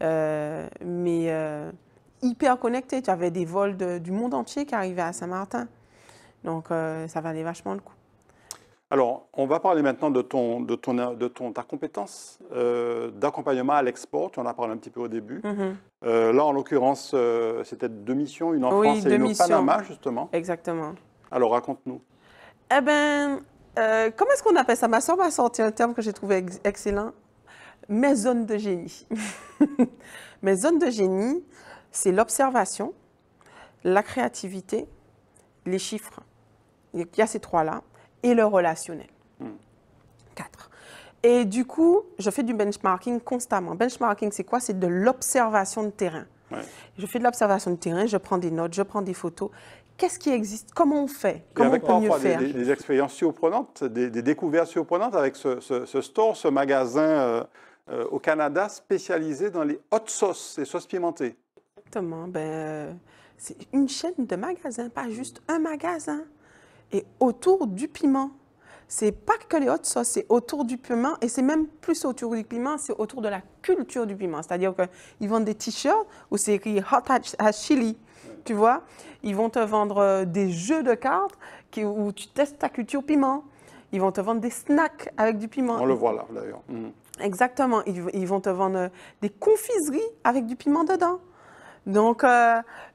Euh, mais euh, hyper connecté. Tu avais des vols du monde entier qui arrivaient à Saint-Martin. Donc, ça valait vachement le coup. Alors, on va parler maintenant de, ton, de, ton, de ton, ta compétence euh, d'accompagnement à l'export. Tu en as parlé un petit peu au début. Mhm. Euh, là, en l'occurrence, euh, c'était deux missions, une en France et une au Panama, justement. Exactement. Alors, raconte-nous. Eh bien, comment est-ce qu'on appelle ça Ma soeur m'a sorti un terme que j'ai trouvé excellent. Mes zones de génie. Mes zones de génie, c'est l'observation, la créativité, les chiffres. Il y a ces trois-là et le relationnel. Quatre. Et du coup, je fais du benchmarking constamment. Benchmarking, c'est quoi C'est de l'observation de terrain. Je fais de l'observation de terrain, je prends des notes, je prends des photos. Qu'est-ce qui existe Comment on fait Comment on peut mieux des, expériences surprenantes, des, découvertes surprenantes avec ce, store, ce magasin euh, euh, au Canada spécialisé dans les hot sauces, les sauces pimentées. Exactement. Ben, c'est une chaîne de magasins, pas juste un magasin et autour du piment. C'est pas que les hautes sauces, c'est autour du piment et c'est même plus autour du piment, c'est autour de la culture du piment. C'est-à-dire qu'ils vendent des t-shirts où c'est écrit Hot à Chili, tu vois. Ils vont te vendre euh, des jeux de cartes où tu testes ta culture piment. Ils vont te vendre des snacks avec du piment. On le voit là, d'ailleurs. Mm. Exactement. ils, vont te vendre euh, des confiseries avec du piment dedans. Donc, euh,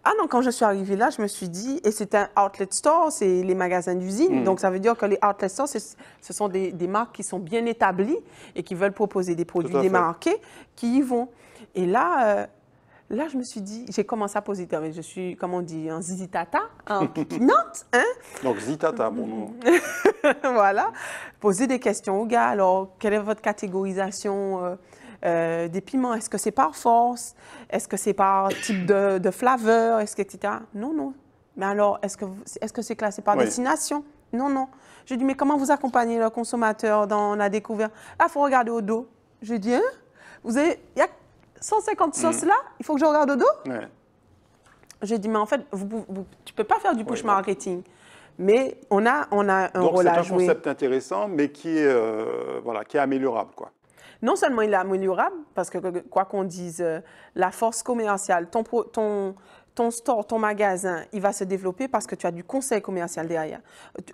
ah non, quand je suis arrivée là, je me suis dit, et c'est un outlet store, c'est les magasins d'usine. Hmm. Donc, ça veut dire que les outlet stores, ce sont des, marques qui sont bien établies et qui veulent proposer des produits démarqués qui y vont. Et là, euh, là, je me suis dit, j'ai commencé à poser, euh, je suis, comment on dit, en zizitata, en note. hein? Donc, zitata, bon voilà. Poser des questions aux gars. Alors, quelle est votre catégorisation euh, des piments. Est-ce que c'est par force? Est-ce que c'est par type de, de flaveur? Est-ce que, etc. Non, non. Mais alors, est-ce que c'est -ce c'est classé par destination? Non, non. Je dis, mais comment vous accompagnez le consommateur dans la découverte? Là, ah, il faut regarder au dos. Je dis, hein? Vous avez, il y a 150 mm. sauces là, il faut que je regarde au dos? Je dis, mais en fait, tu ne peux pas faire du push marketing. Mais on a, on a un rôle à jouer. C'est un concept intéressant, mais qui est, euh, voilà, qui est améliorable. Quoi. Non seulement il est améliorable, parce que quoi qu'on dise, euh, la force commerciale, ton, ton store, ton magasin, il va se développer parce que tu as du conseil commercial derrière.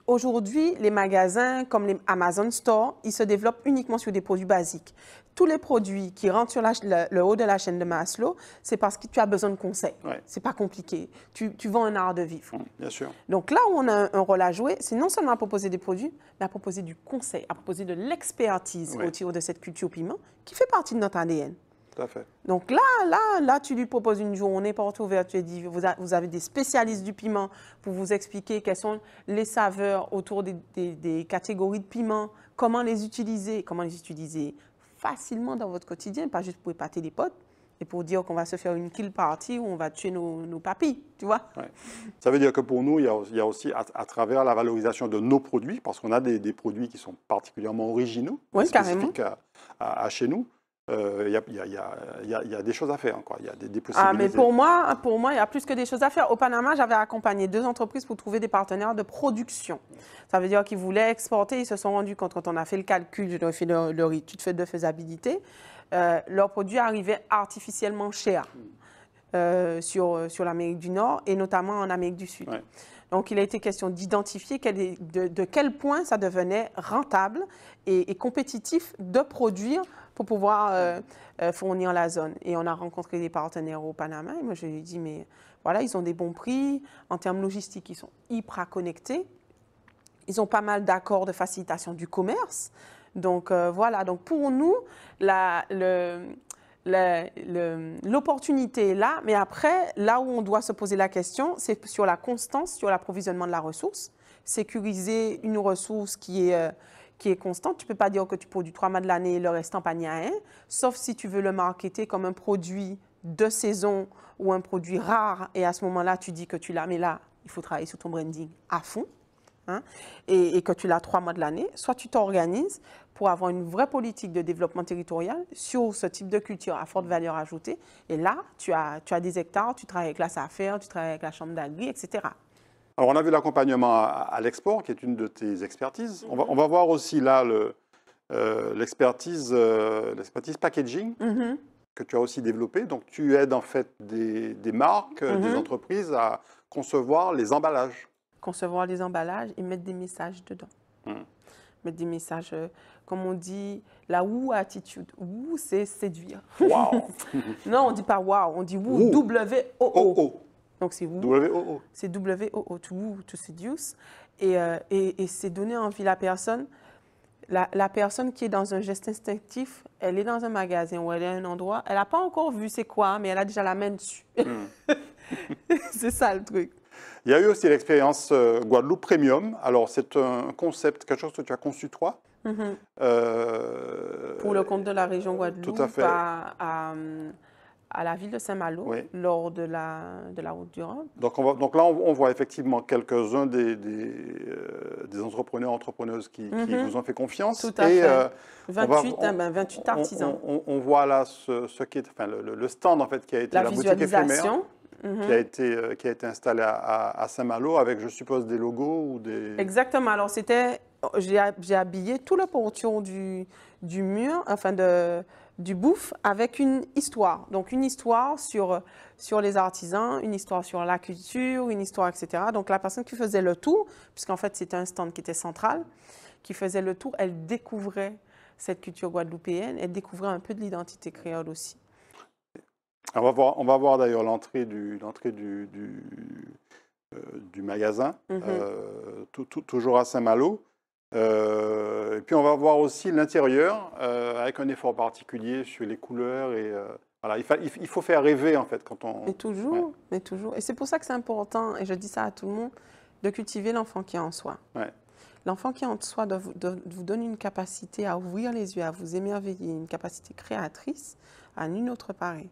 Aujourd'hui, les magasins comme les Amazon Store, ils se développent uniquement sur des produits basiques. Tous les produits qui rentrent sur le, haut de la chaîne de Maslow, c'est parce que tu as besoin de conseil. C'est pas compliqué. Tu, vends un art de vivre. bien sûr. Donc là où on a un, rôle à jouer, c'est non seulement à proposer des produits, mais à proposer du conseil, à proposer de l'expertise au autour de cette culture piment qui fait partie de notre ADN. Donc là, là, là, tu lui proposes une journée porte ouverte. Tu lui dis, vous, vous, avez des spécialistes du piment pour vous expliquer quelles sont les saveurs autour des, catégories de piments, comment les utiliser, comment les utiliser facilement dans votre quotidien, pas juste pour épater les potes, et pour dire qu'on va se faire une kill party où on va tuer nos, nos papilles, tu vois. Ça veut dire que pour nous, il y a, aussi, à, travers la valorisation de nos produits, parce qu'on a des, produits qui sont particulièrement originaux, spécifiques à, chez nous, il euh, y, a des choses à faire. encore. Il y a des, possibilités. Ah, mais pour moi, pour moi, il y a plus que des choses à faire. Au Panama, j'avais accompagné deux entreprises pour trouver des partenaires de production. Ça veut dire qu'ils voulaient exporter. Ils se sont rendus compte, quand on a fait le calcul, fait leur, leur étude de faisabilité, euh, leurs produits arrivaient artificiellement chers euh, sur, sur l'Amérique du Nord et notamment en Amérique du Sud. Donc, il a été question d'identifier de, quel point ça devenait rentable et, et compétitif de produire pour pouvoir euh, euh, fournir la zone. Et on a rencontré des partenaires au Panama et moi je lui ai dit, mais voilà, ils ont des bons prix. En termes logistiques, ils sont hyper connectés. Ils ont pas mal d'accords de facilitation du commerce. Donc euh, voilà, donc pour nous, l'opportunité est là, mais après, là où on doit se poser la question, c'est sur la constance, sur l'approvisionnement de la ressource, sécuriser une ressource qui est qui est constante. Tu ne peux pas dire que tu produis trois mois de l'année et le reste en panier à un, hein. sauf si tu veux le marketer comme un produit de saison ou un produit rare. Et à ce moment-là, tu dis que tu l'as, mais là, il faut travailler sur ton branding à fond. Hein, et, que tu l'as trois mois de l'année, soit tu t'organises pour avoir une vraie politique de développement territorial sur ce type de culture à forte valeur ajoutée. Et là, tu as, tu as des hectares, tu travailles avec la SAFER, tu travailles avec la Chambre d'Agri, etc. Alors, on a vu l'accompagnement à, l'export, qui est une de tes expertises. on, va, voir aussi là euh, euh, l'expertise packaging. Mm-hmm. que tu as aussi développée. Donc, tu aides en fait des, marques, mm-hmm. des entreprises à concevoir les emballages. Concevoir les emballages et mettre des messages dedans. Mm. Mettre des messages euh, comme on dit, la ou » attitude. Ou », c'est séduire. Wow. non, on dit pas wow, on dit woo, W-O-O. Donc c'est WOO. C'est WOO, to seduce. Et, euh, et, et c'est donner envie à la personne. La, la, personne qui est dans un geste instinctif, elle est dans un magasin ou elle est à un endroit, elle n'a pas encore vu c'est quoi, mais elle a déjà la main dessus. Hmm. c'est ça le truc. Il y a eu aussi l'expérience euh, Guadeloupe Premium. Alors, c'est un concept, quelque chose que tu as conçu toi mm-hmm. euh, Pour le compte de la région Guadeloupe. Tout à fait. à, hum, à la ville de Saint-Malo lors de la, de la route du Rhum. Donc, on donc là, on, voit effectivement quelques-uns des, des, euh, entrepreneurs, entrepreneuses qui, mhm. vous ont fait confiance. Tout à fait. 28, euh, 28 hein, ben, artisans. On, voit là ce, ce qui est, enfin, le, stand en fait qui a été la, mhm. euh, qui, a été, qui a été installé à, Saint-Malo avec, je suppose, des logos ou des... Exactement. Alors, c'était... J'ai habillé tout le ponton du, du mur, enfin de, du bouffe avec une histoire. Donc une histoire sur, sur les artisans, une histoire sur la culture, une histoire, etc. Donc la personne qui faisait le tour, puisqu'en fait c'était un stand qui était central, qui faisait le tour, elle découvrait cette culture guadeloupéenne, elle découvrait un peu de l'identité créole aussi. On va voir, on va voir d'ailleurs l'entrée du, l'entrée du, du, euh, magasin, mm-hmm. euh, toujours à Saint-Malo. Euh, et puis on va voir aussi l'intérieur euh, avec un effort particulier sur les couleurs et euh, voilà, il, faut faire rêver en fait quand on. Mais toujours, mais toujours. Et c'est pour ça que c'est important, et je dis ça à tout le monde, de cultiver l'enfant qui est en soi. L'enfant qui est en soi doit vous, donne donner une capacité à ouvrir les yeux, à vous émerveiller, une capacité créatrice à une autre pareil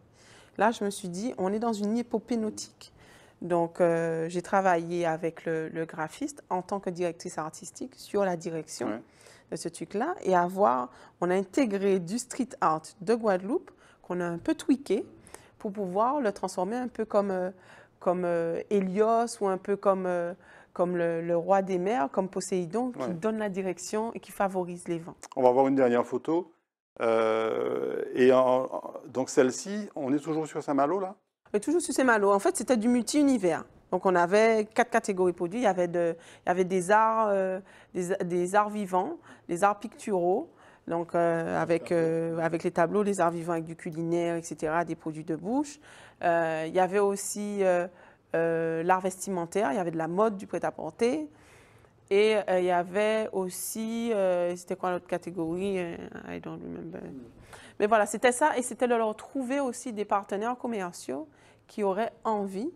Là, je me suis dit, on est dans une épopée nautique. Donc, euh, j'ai travaillé avec le, graphiste en tant que directrice artistique sur la direction de ce truc-là. Et avoir, on a intégré du street art de Guadeloupe qu'on a un peu tweaké pour pouvoir le transformer un peu comme, euh, comme euh, ou un peu comme, comme le, roi des mers, comme Poséidon, qui donne la direction et qui favorise les vents. On va voir une dernière photo. et donc, celle-ci, on est toujours sur Saint-Malo, là toujours sur ces malots. En fait, c'était du multi-univers. Donc, on avait quatre catégories de produits. Il y avait, des, arts, euh, des, arts vivants, des arts picturaux, donc euh, avec, euh, avec les tableaux, les arts vivants avec du culinaire, etc., des produits de bouche. il y avait aussi l'art vestimentaire, il y avait de la mode, du prêt-à-porter. Et euh, il y avait aussi, euh, c'était quoi l'autre catégorie euh, I don't remember. Hmm. Mais voilà, c'était ça. Et c'était de leur trouver aussi des partenaires commerciaux qui auraient envie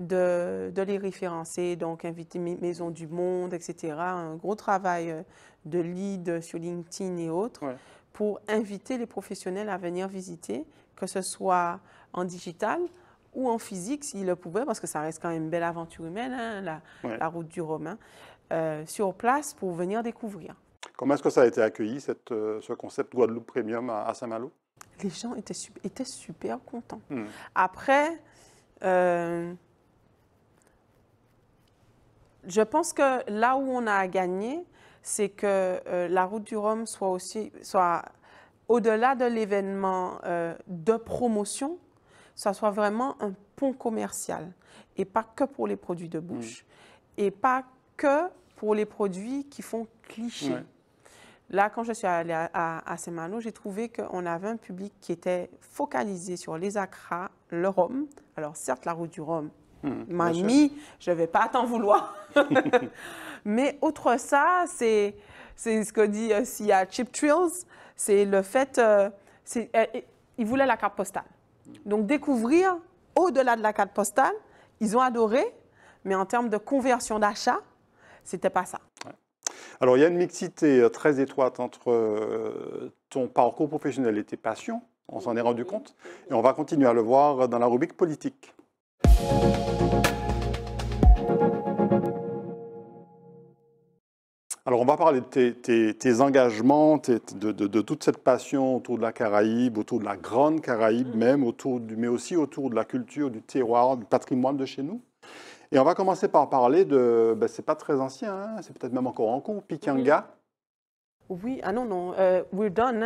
de, les référencer, donc inviter Maison du Monde, etc. Un gros travail de lead sur LinkedIn et autres pour inviter les professionnels à venir visiter, que ce soit en digital, ou en physique s'ils le pouvaient, parce que ça reste quand même une belle aventure humaine, hein, la, la, route du Romain. Euh, sur place pour venir découvrir. Comment est-ce que ça a été accueilli, cette, euh, ce concept Guadeloupe Premium à, Saint-Malo Les gens étaient, étaient super contents. Hmm. Après, euh, je pense que là où on a gagné, c'est que la route du Rhum soit aussi, soit au-delà de l'événement de promotion, ça soit vraiment un pont commercial et pas que pour les produits de bouche hmm. et pas que pour les produits qui font cliché. Là, quand je suis allée à, à, Semano, j'ai trouvé qu'on avait un public qui était focalisé sur les acras, le rhum. Alors, certes, la route du rhum, hmm, m'a mis, je ne vais pas t'en vouloir. Mais outre ça, c'est ce que dit euh, Sia Chip Trills, c'est le fait, euh, euh, ils voulaient la carte postale. Donc découvrir au-delà de la carte postale, ils ont adoré. Mais en termes de conversion d'achat, c'était pas ça. Alors, il y a une mixité euh, très étroite entre euh, ton parcours professionnel et tes passions. On s'en est rendu mhm. compte. Et on va continuer à le voir dans la rubrique politique. Alors, on va parler de tes, engagements, de, toute cette passion autour de la Caraïbe, autour de la Grande Caraïbe mhm. même, mais aussi autour de la culture, du terroir, du patrimoine de chez nous. Et on va commencer par parler de. Ben, c'est pas très ancien, hein, c'est peut-être même encore en cours, Pikanga. Oui, ah non, non, euh, we're done.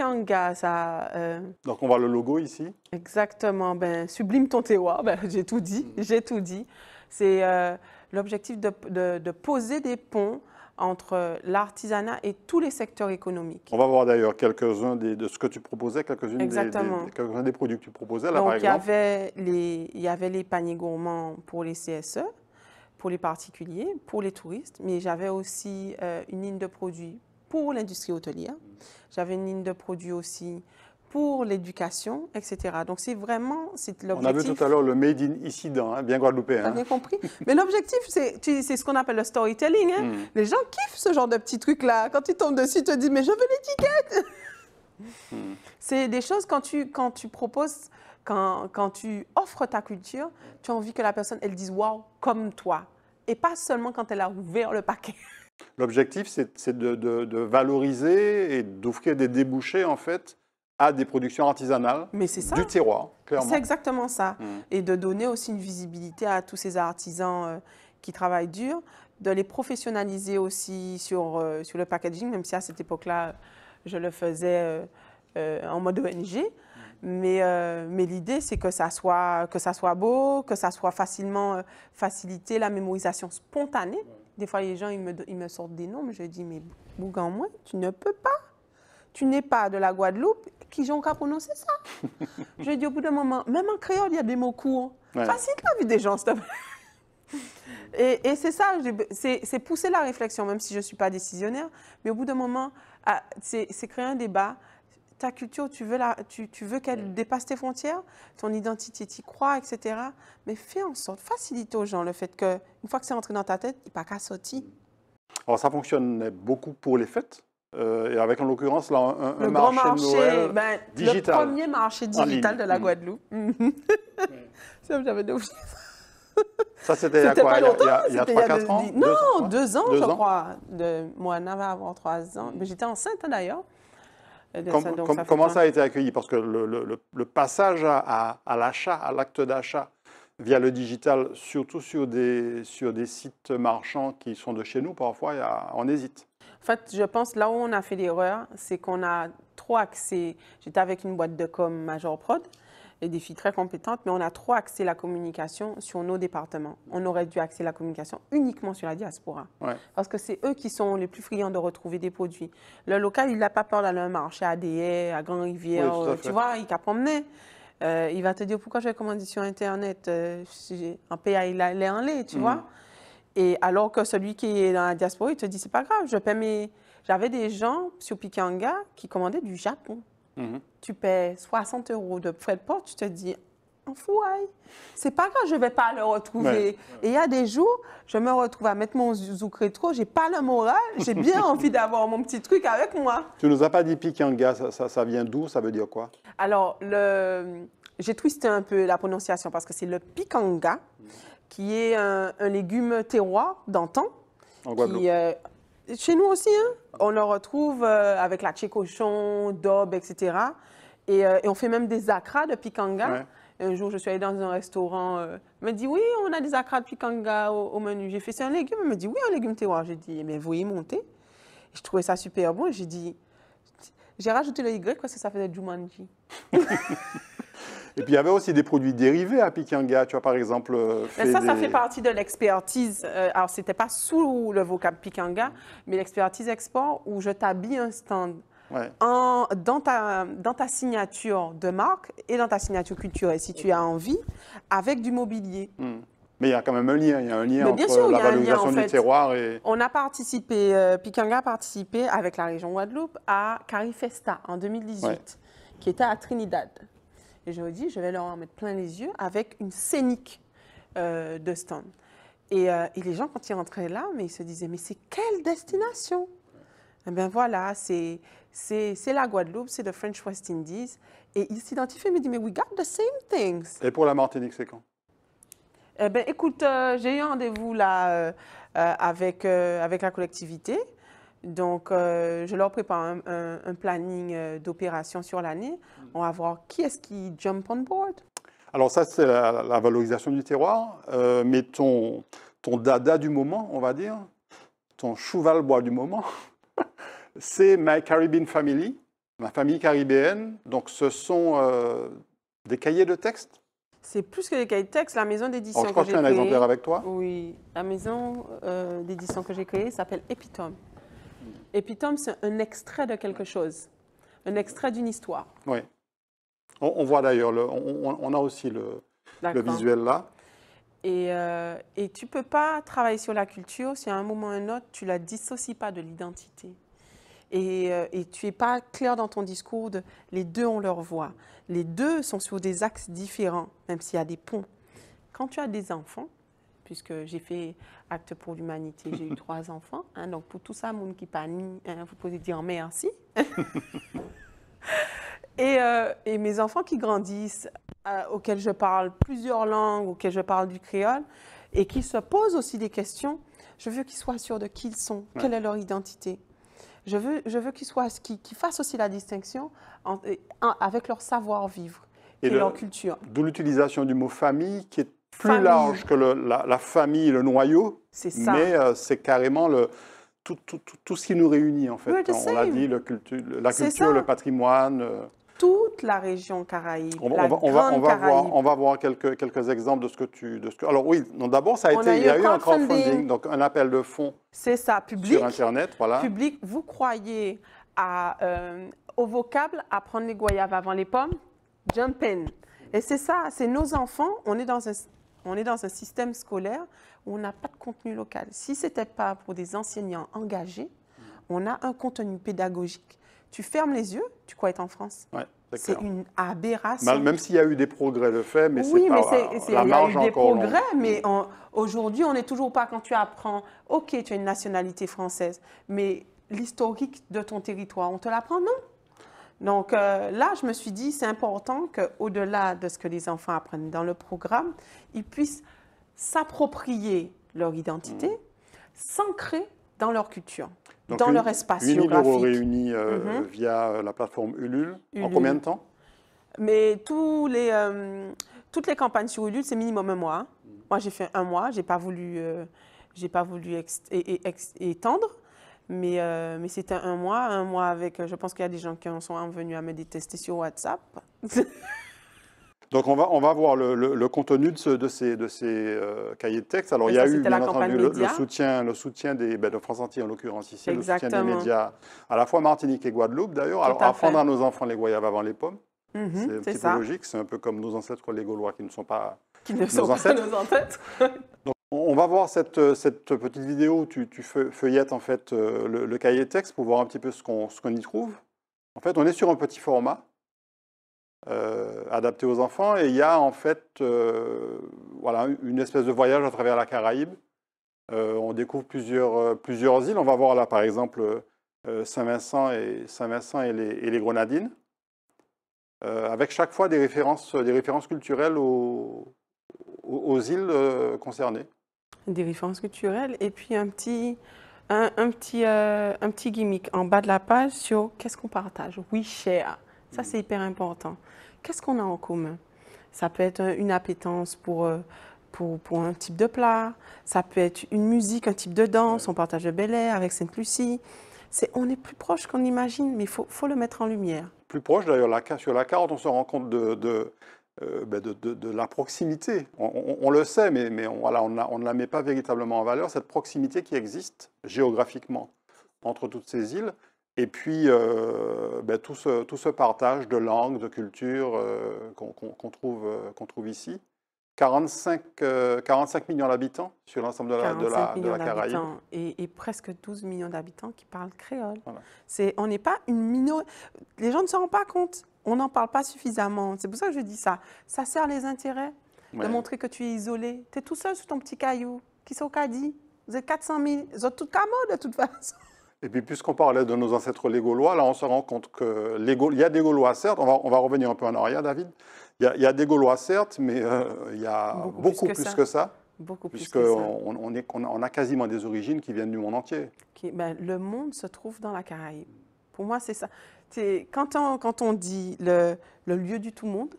Hein. ça. Euh, Donc on voit le logo ici. Exactement, ben, sublime ton théo, ben, j'ai tout dit, hmm. j'ai tout dit. C'est euh, l'objectif de, poser des ponts entre l'artisanat et tous les secteurs économiques. On va voir d'ailleurs quelques-uns de ce que tu proposais, quelques-uns des, des, produits que tu proposais. Là, par exemple. Il, y avait les, il y avait les paniers gourmands pour les CSE, pour les particuliers, pour les touristes, mais j'avais aussi euh, une ligne de produits pour l'industrie hôtelière. J'avais une ligne de produits aussi pour l'éducation, etc. Donc c'est vraiment c'est l'objectif. On a vu tout à l'heure le made in ici dans, hein, bien guadeloupe Hein. Bien compris. Mais l'objectif, c'est, ce qu'on appelle le storytelling. Hein. Hmm. Les gens kiffent ce genre de petits trucs là. Quand tu tombes dessus, tu te dis, mais je veux l'étiquette. Hmm. C'est des choses quand tu quand tu proposes. Quand, quand tu offres ta culture, tu as envie que la personne, elle dise « waouh, comme toi. Et pas seulement quand elle a ouvert le paquet. L'objectif, c'est de, de, valoriser et d'offrir des débouchés, en fait, à des productions artisanales du terroir. C'est exactement ça. Mm. Et de donner aussi une visibilité à tous ces artisans euh, qui travaillent dur, de les professionnaliser aussi sur, euh, sur le packaging, même si à cette époque-là, je le faisais euh, en mode ONG. Mm. Mais, mais l'idée, c'est que, ça soit, que ça soit beau, que ça soit facilement facilité, la mémorisation spontanée. Des fois, les gens, ils me, sortent des noms, je dis, mais moi, tu ne peux pas. Tu n'es pas de la Guadeloupe qui j'en qu'à prononcer ça. je dit au bout d'un moment, même en créole, il y a des mots courts. Facile la vie des gens, s'il te plaît. Et, c'est ça, c'est pousser la réflexion, même si je ne suis pas décisionnaire. Mais au bout d'un moment, ah, c'est créer un débat. Ta culture, tu veux, tu, veux qu'elle dépasse tes frontières, ton identité, y crois, etc. Mais fais en sorte, facilite aux gens le fait que, une fois que c'est entré dans ta tête, il n'y a pas qu'à sortir. Alors ça fonctionne beaucoup pour les fêtes euh, et avec en l'occurrence là, un, le marché, ben, digital. Le premier marché digital de la mm. Guadeloupe. Mm. ça, j'avais oublié ça. c'était il y a quoi? Il y a, 3-4 ans? Non, deux, ans, je crois. Moi, on avait avoir 3 ans. Mais j'étais enceinte, hein, d'ailleurs. Euh, comment ça a été accueilli Parce que le, passage à, l'achat, à l'acte d'achat via le digital, surtout sur des, sites marchands qui sont de chez nous, parfois, on hésite. En fait, je pense là où on a fait l'erreur, c'est qu'on a trop axé. J'étais avec une boîte de com Major Prod et des filles très compétentes, mais on a trop axé la communication sur nos départements. On aurait dû axer la communication uniquement sur la diaspora. Parce que c'est eux qui sont les plus friands de retrouver des produits. Le local, il n'a pas peur d'aller à marché à haies, à Grand-Rivière, euh, tu vois, il t'a promené. Euh, il va te dire pourquoi je vais commander sur Internet en euh, PA, il est en lait, tu mm. vois. Et alors que celui qui est dans la diaspora, il te dit, c'est pas grave, je paie mes... J'avais des gens sur Pikanga qui commandaient du Japon. Mhm. Tu paies 60 euros de frais de port, tu te dis, en c'est pas grave, je vais pas le retrouver. Et il y a des jours, je me retrouve à mettre mon zouk rétro, j'ai pas le moral, j'ai bien envie d'avoir mon petit truc avec moi. Tu nous as pas dit Pikanga, ça, ça, vient d'où, ça veut dire quoi Alors, le... j'ai twisté un peu la prononciation parce que c'est le Pikanga. Mhm qui est un, légume terroir d'antan. Euh, chez nous aussi, hein. on le retrouve euh, avec la cochon, daube, etc. Euh, et, on fait même des acras de pikanga. Un jour, je suis allée dans un restaurant, me dit oui, on a des acras de pikanga au, menu. J'ai fait c'est un légume, elle me dit oui, un légume terroir. J'ai dit mais vous y monter. Je trouvais ça super bon. J'ai dit j'ai rajouté le Y parce que ça faisait Jumanji. Et puis il y avait aussi des produits dérivés à Pikanga, tu vois, par exemple. Mais euh, ben, ça, ça fait partie de l'expertise. Euh, alors, ce n'était pas sous le vocable Pikanga, mais l'expertise export où je t'habille un stand. En, dans, ta, dans ta signature de marque et dans ta signature culturelle, si tu as envie, avec du mobilier. Hmm. Mais il y a quand même un lien, il y a un lien entre la valorisation du terroir et... On a participé, euh, Pikanga a participé avec la région Guadeloupe à Carifesta en 2018, qui était à Trinidad. Et je leur dis, je vais leur en mettre plein les yeux avec une scénique euh, de stand. Euh, et, les gens, quand ils rentraient là, mais ils se disaient, mais c'est quelle destination Eh bien voilà, c'est la Guadeloupe, c'est le French West Indies. Et ils s'identifient, ils me disent, mais we got the same things. Et pour la Martinique, c'est quand eh bien, écoute, euh, j'ai eu rendez-vous là avec, avec la collectivité. Donc, euh, je leur prépare un, planning euh, d'opération sur l'année. Mm. On va voir qui est-ce qui jump on board. Alors ça, c'est la, valorisation du terroir. Euh, mais ton, ton dada du moment, on va dire, ton cheval bois du moment, c'est My Caribbean Family, ma famille caribéenne. Donc, ce sont des cahiers de texte c'est plus que des cahiers de texte, la maison d'édition. On je crois que, tu un exemplaire avec toi. Oui, la maison d'édition que j'ai créée s'appelle Epitome puis, Tom, c'est un extrait de quelque chose, un extrait d'une histoire. Oui. On, voit d'ailleurs, on, a aussi le, visuel là. Et, euh, tu ne peux pas travailler sur la culture si à un moment ou un autre, tu ne la dissocies pas de l'identité. Et, euh, et, tu n'es pas clair dans ton discours de les deux ont leur voix. Les deux sont sur des axes différents, même s'il y a des ponts. Quand tu as des enfants, puisque j'ai fait acte pour l'humanité, j'ai eu trois enfants. Hein. donc pour tout ça, Mounkipani, qui hein, vous pouvez dire merci. et, euh, et mes enfants qui grandissent, euh, auxquels je parle plusieurs langues, auxquels je parle du créole, et qui se posent aussi des questions, je veux qu'ils soient sûrs de qui ils sont, quelle est leur identité. Je veux, je veux qu'ils fassent aussi la distinction avec leur savoir-vivre et, leur culture. D'où l'utilisation du mot famille qui est plus large que la, famille, le noyau. C'est ça. Mais euh, c'est carrément le, tout, tout, tout, ce qui nous réunit, en fait. On l'a dit, le la culture, le patrimoine. Euh. Toute la région caraïbe. On, la va, on, va, Voir, on va voir quelques, quelques exemples de ce que tu. De ce que, alors, oui, d'abord, ça a été. il y a eu un crowdfunding, donc un appel de fonds. C'est ça, public. Sur Internet, voilà. Public, vous croyez à, euh, au vocable prendre les goyaves avant les pommes? Jump in. Et c'est ça, c'est nos enfants, on est dans un on est dans un système scolaire où on n'a pas de contenu local. Si ce n'était pas pour des enseignants engagés, mm. on a un contenu pédagogique. Tu fermes les yeux, tu crois être en France C'est une aberration. Même s'il y a eu des progrès le fait, mais c'est pas peu Il y a eu des progrès, mais mm. aujourd'hui, on n'est toujours pas quand tu apprends, OK, tu as une nationalité française, mais l'historique de ton territoire, on te l'apprend Non, donc euh, là, je me suis dit, c'est important qu'au-delà de ce que les enfants apprennent dans le programme, ils puissent s'approprier leur identité, mm. s'ancrer dans leur culture, dans leur espace une géographique. nous euh, mhm. via euh, la plateforme Ulule. En combien de temps Mais tous les, euh, toutes les campagnes sur Ulule, c'est minimum un mois. Mm. Moi, j'ai fait un mois. J'ai pas voulu, j'ai pas voulu étendre mais, euh, mais c'était un mois, un mois avec, euh, je pense qu'il y a des gens qui en sont venus à me détester sur WhatsApp. Donc on va, on va voir le, le, contenu de, de ces, de ces euh, cahiers de texte. Alors il y a eu bien entendu le, soutien, le soutien des, ben, de France Antilles en l'occurrence ici, le soutien des médias à la fois Martinique et Guadeloupe d'ailleurs. Alors à apprendre à nos enfants les goyaves avant les pommes, mhm, c'est un petit peu logique. C'est un peu comme nos ancêtres les Gaulois qui ne sont pas qui ne nos sont ancêtres. Pas nos ancêtres. On va voir euh, cette, petite vidéo où tu, tu feuillettes en fait euh, le, cahier texte pour voir un petit peu ce qu'on y trouve. En fait, on est sur un petit format euh, adapté aux enfants et il y a en fait voilà, une espèce de voyage à travers la Caraïbe. on découvre plusieurs, îles. On va voir là par exemple Saint-Vincent et, Saint et, les, Grenadines, avec chaque fois des références, culturelles aux îles concernées. Des références culturelles et puis un petit, un, petit, euh, un petit gimmick en bas de la page sur qu'est-ce qu'on partage. Oui, share. Ça, c'est hyper important. Qu'est-ce qu'on a en commun Ça peut être une appétence pour, euh, pour, pour, un type de plat, ça peut être une musique, un type de danse, on partage le bel air avec Sainte-Lucie. C'est, on est plus proche qu'on imagine, mais il faut, faut, le mettre en lumière. Plus proche, d'ailleurs, sur la carte, on se rend compte de euh, ben de, la proximité. On, le sait, mais, mais on, voilà, on, ne la met pas véritablement en valeur, cette proximité qui existe géographiquement entre toutes ces îles, et puis euh, ben tout, ce, partage de langues, de cultures euh, qu'on trouve, trouve, ici. 45, 45 millions d'habitants sur l'ensemble de la, Caraïbe. Et, presque 12 millions d'habitants qui parlent créole. on n'est pas une minorité. Les gens ne se rendent pas compte on n'en parle pas suffisamment. C'est pour ça que je dis ça. Ça sert les intérêts de montrer que tu es isolé. Tu es tout seul sous ton petit caillou. Qui sont dit Vous êtes 400 000. Vous êtes tout camo de toute façon. Et puis, puisqu'on parlait de nos ancêtres les Gaulois, là, on se rend compte que il y a des Gaulois, certes, on va, revenir un peu en arrière, David. Il y a, des Gaulois, certes, mais euh, il y a beaucoup, plus, que, ça. Beaucoup plus que ça. On, on, a quasiment des origines qui viennent du monde entier. Qui, ben, le monde se trouve dans la Caraïbe. Pour moi, c'est ça. Quand on, quand on dit le, le lieu du tout-monde,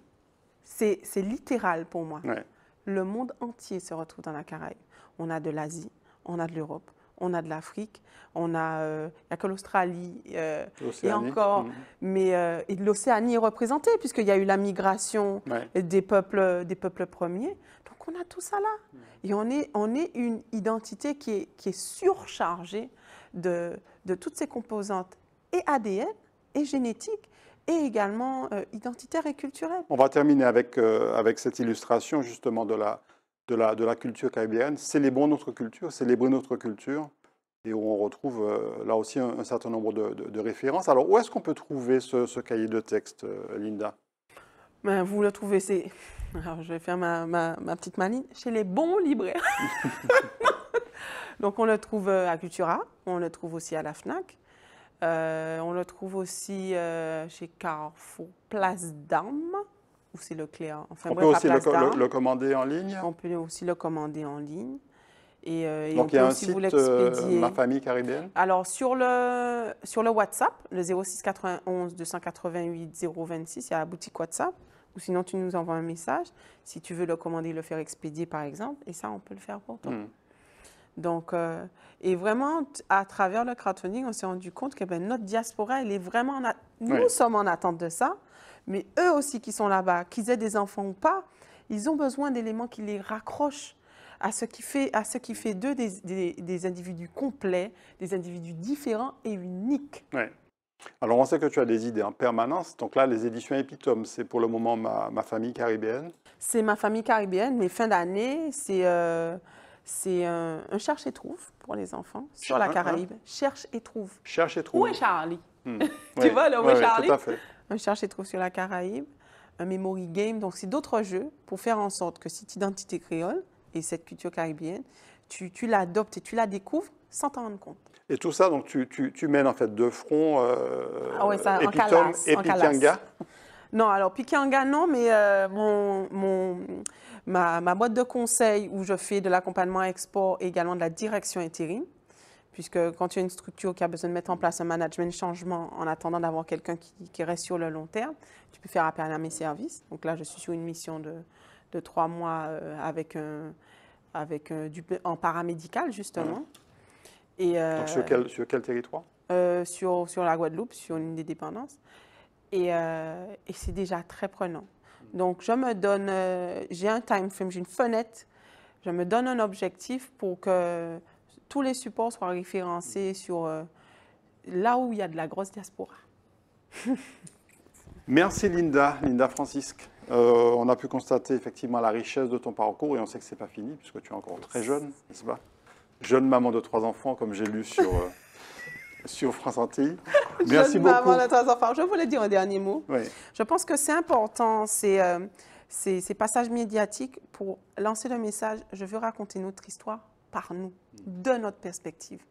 c'est littéral pour moi. Le monde entier se retrouve dans la Caraïbe. On a de l'Asie, on a de l'Europe, on a de l'Afrique, on a, euh, y a que l'Australie euh, et encore, mm-hmm. mais euh, l'Océanie est représentée puisqu'il y a eu la migration des peuples, des peuples premiers. Donc on a tout ça là, mm. et on est, on est une identité qui est, qui est surchargée de, de toutes ces composantes et ADN et génétique et également euh, identitaire et culturel. On va terminer avec, euh, avec cette illustration justement de la, de la, de la culture caribéenne. Célébrons notre culture, célébrons notre culture et où on retrouve euh, là aussi un, certain nombre de, références. Alors où est-ce qu'on peut trouver ce, cahier de texte, Linda ben, Vous le trouvez, c'est... Alors, je vais faire ma, ma, ma petite maligne, chez les bons libraires. Donc on le trouve à Cultura, on le trouve aussi à la FNAC, euh, on le trouve aussi euh, chez Carrefour, Place d'Armes, où c'est le Enfin, on peut aussi le, commander en ligne On peut aussi le commander en ligne. Et, euh, il y a un site, Ma famille caribéenne Alors, sur le, sur le WhatsApp, le 0691 288 026, il y a la boutique WhatsApp. Ou sinon, tu nous envoies un message. Si tu veux le commander, le faire expédier, par exemple. Et ça, on peut le faire pour toi. Hmm. Donc, euh, et vraiment, à travers le crowdfunding, on s'est rendu compte que ben, notre diaspora, elle est vraiment nous sommes en attente de ça, mais eux aussi qui sont là-bas, qu'ils aient des enfants ou pas, ils ont besoin d'éléments qui les raccrochent à ce qui fait, à ce qui fait d'eux des, des, des individus complets, des individus différents et uniques. Oui. Alors, on sait que tu as des idées en permanence. Donc là, les éditions Epitome, c'est pour le moment ma, ma famille caribéenne. C'est ma famille caribéenne, mais fin d'année, c'est... Euh, c'est un, cherche et trouve pour les enfants sur la ah, Caraïbe. Ah. Cherche et trouve. Cherche et trouve. Où est Charlie hmm. Tu vois là où est Charlie Un cherche et trouve sur la Caraïbe, un memory game. Donc c'est d'autres jeux pour faire en sorte que cette identité créole et cette culture caribéenne, tu, tu l'adoptes et tu la découvres sans t'en rendre compte. Et tout ça, donc tu, mènes en fait deux fronts, euh, ah ouais, ça, en calasse, en non, alors Pikanga, non, mais euh, mon, ma, boîte de conseil où je fais de l'accompagnement export et également de la direction intérim, puisque quand tu as une structure qui a besoin de mettre en place un management changement en attendant d'avoir quelqu'un qui, reste sur le long terme, tu peux faire appel à mes services. Donc là, je suis sur une mission de, de trois mois euh, avec, un, avec euh, du, en paramédical, justement. Mmh. Et, sur quel, sur quel territoire sur, sur la Guadeloupe, sur une des dépendances. Euh, et, c'est déjà très prenant. Donc, je me donne, euh, j'ai un time frame, j'ai une fenêtre, je me donne un objectif pour que tous les supports soient référencés sur euh, là où il y a de la grosse diaspora. Merci Linda, Linda Francisque. on a pu constater effectivement la richesse de ton parcours et on sait que ce n'est pas fini puisque tu es encore très jeune, n'est-ce pas Jeune maman de trois enfants, comme j'ai lu sur, sur France Antilles. Merci beaucoup. Je voulais dire un dernier mot. Je pense que c'est important, euh, ces, ces, passages médiatiques pour lancer le message « Je veux raconter notre histoire par nous, de notre perspective ».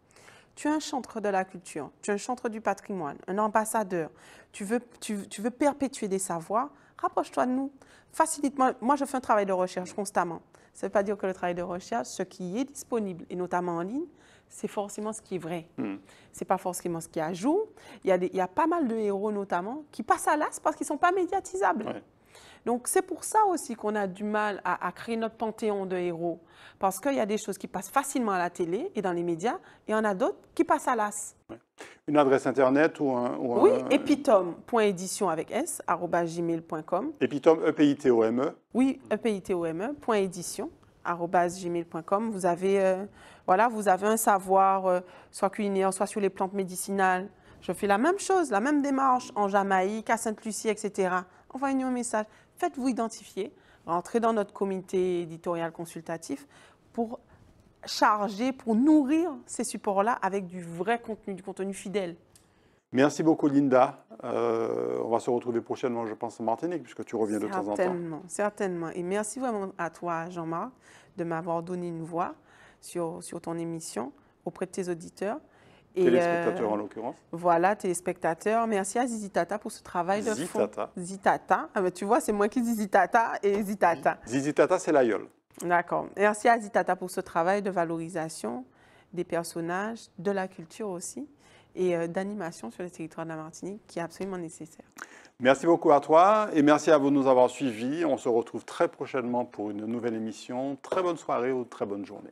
Tu es un chantre de la culture, tu es un chantre du patrimoine, un ambassadeur, tu veux, tu, tu veux perpétuer des savoirs, rapproche-toi de nous. Facilite-moi. Moi, je fais un travail de recherche constamment. Ça ne veut pas dire que le travail de recherche, ce qui est disponible, et notamment en ligne, c'est forcément ce qui est vrai. Ce hmm. C'est pas forcément ce qui est à jour. Il y, a il y a pas mal de héros, notamment, qui passent à l'as parce qu'ils ne sont pas médiatisables. Donc, c'est pour ça aussi qu'on a du mal à, créer notre panthéon de héros. Parce qu'il y a des choses qui passent facilement à la télé et dans les médias, et il y en a d'autres qui passent à l'as. Une adresse internet ou un. oui, epitome.edition avec S, gmail.com. Epitome, E-P-I-T-O-M-E. E. Oui, e p Vous avez, euh, voilà, vous avez un savoir, euh, soit culinaire, soit sur les plantes médicinales. Je fais la même chose, la même démarche en Jamaïque, à Sainte-Lucie, etc. Envoyez-nous un message. Faites-vous identifier. Rentrez dans notre comité éditorial consultatif pour chargé pour nourrir ces supports-là avec du vrai contenu, du contenu fidèle. Merci beaucoup, Linda. Euh, on va se retrouver prochainement, je pense, en Martinique, puisque tu reviens de temps en temps. Certainement, certainement. Et merci vraiment à toi, Jean-Marc, de m'avoir donné une voix sur, sur ton émission auprès de tes auditeurs. Et téléspectateurs euh, en l'occurrence. Voilà, téléspectateurs. Merci à Zizitata pour ce travail de Zitata. fond. Ah, tu vois, c'est moi qui dis Zitata et Zitata. Zizitata, c'est l'aïeul. D'accord. Merci à Zitata pour ce travail de valorisation des personnages, de la culture aussi et euh, d'animation sur le territoire de la Martinique qui est absolument nécessaire. Merci beaucoup à toi et merci à vous de nous avoir suivis. On se retrouve très prochainement pour une nouvelle émission. Très bonne soirée ou très bonne journée.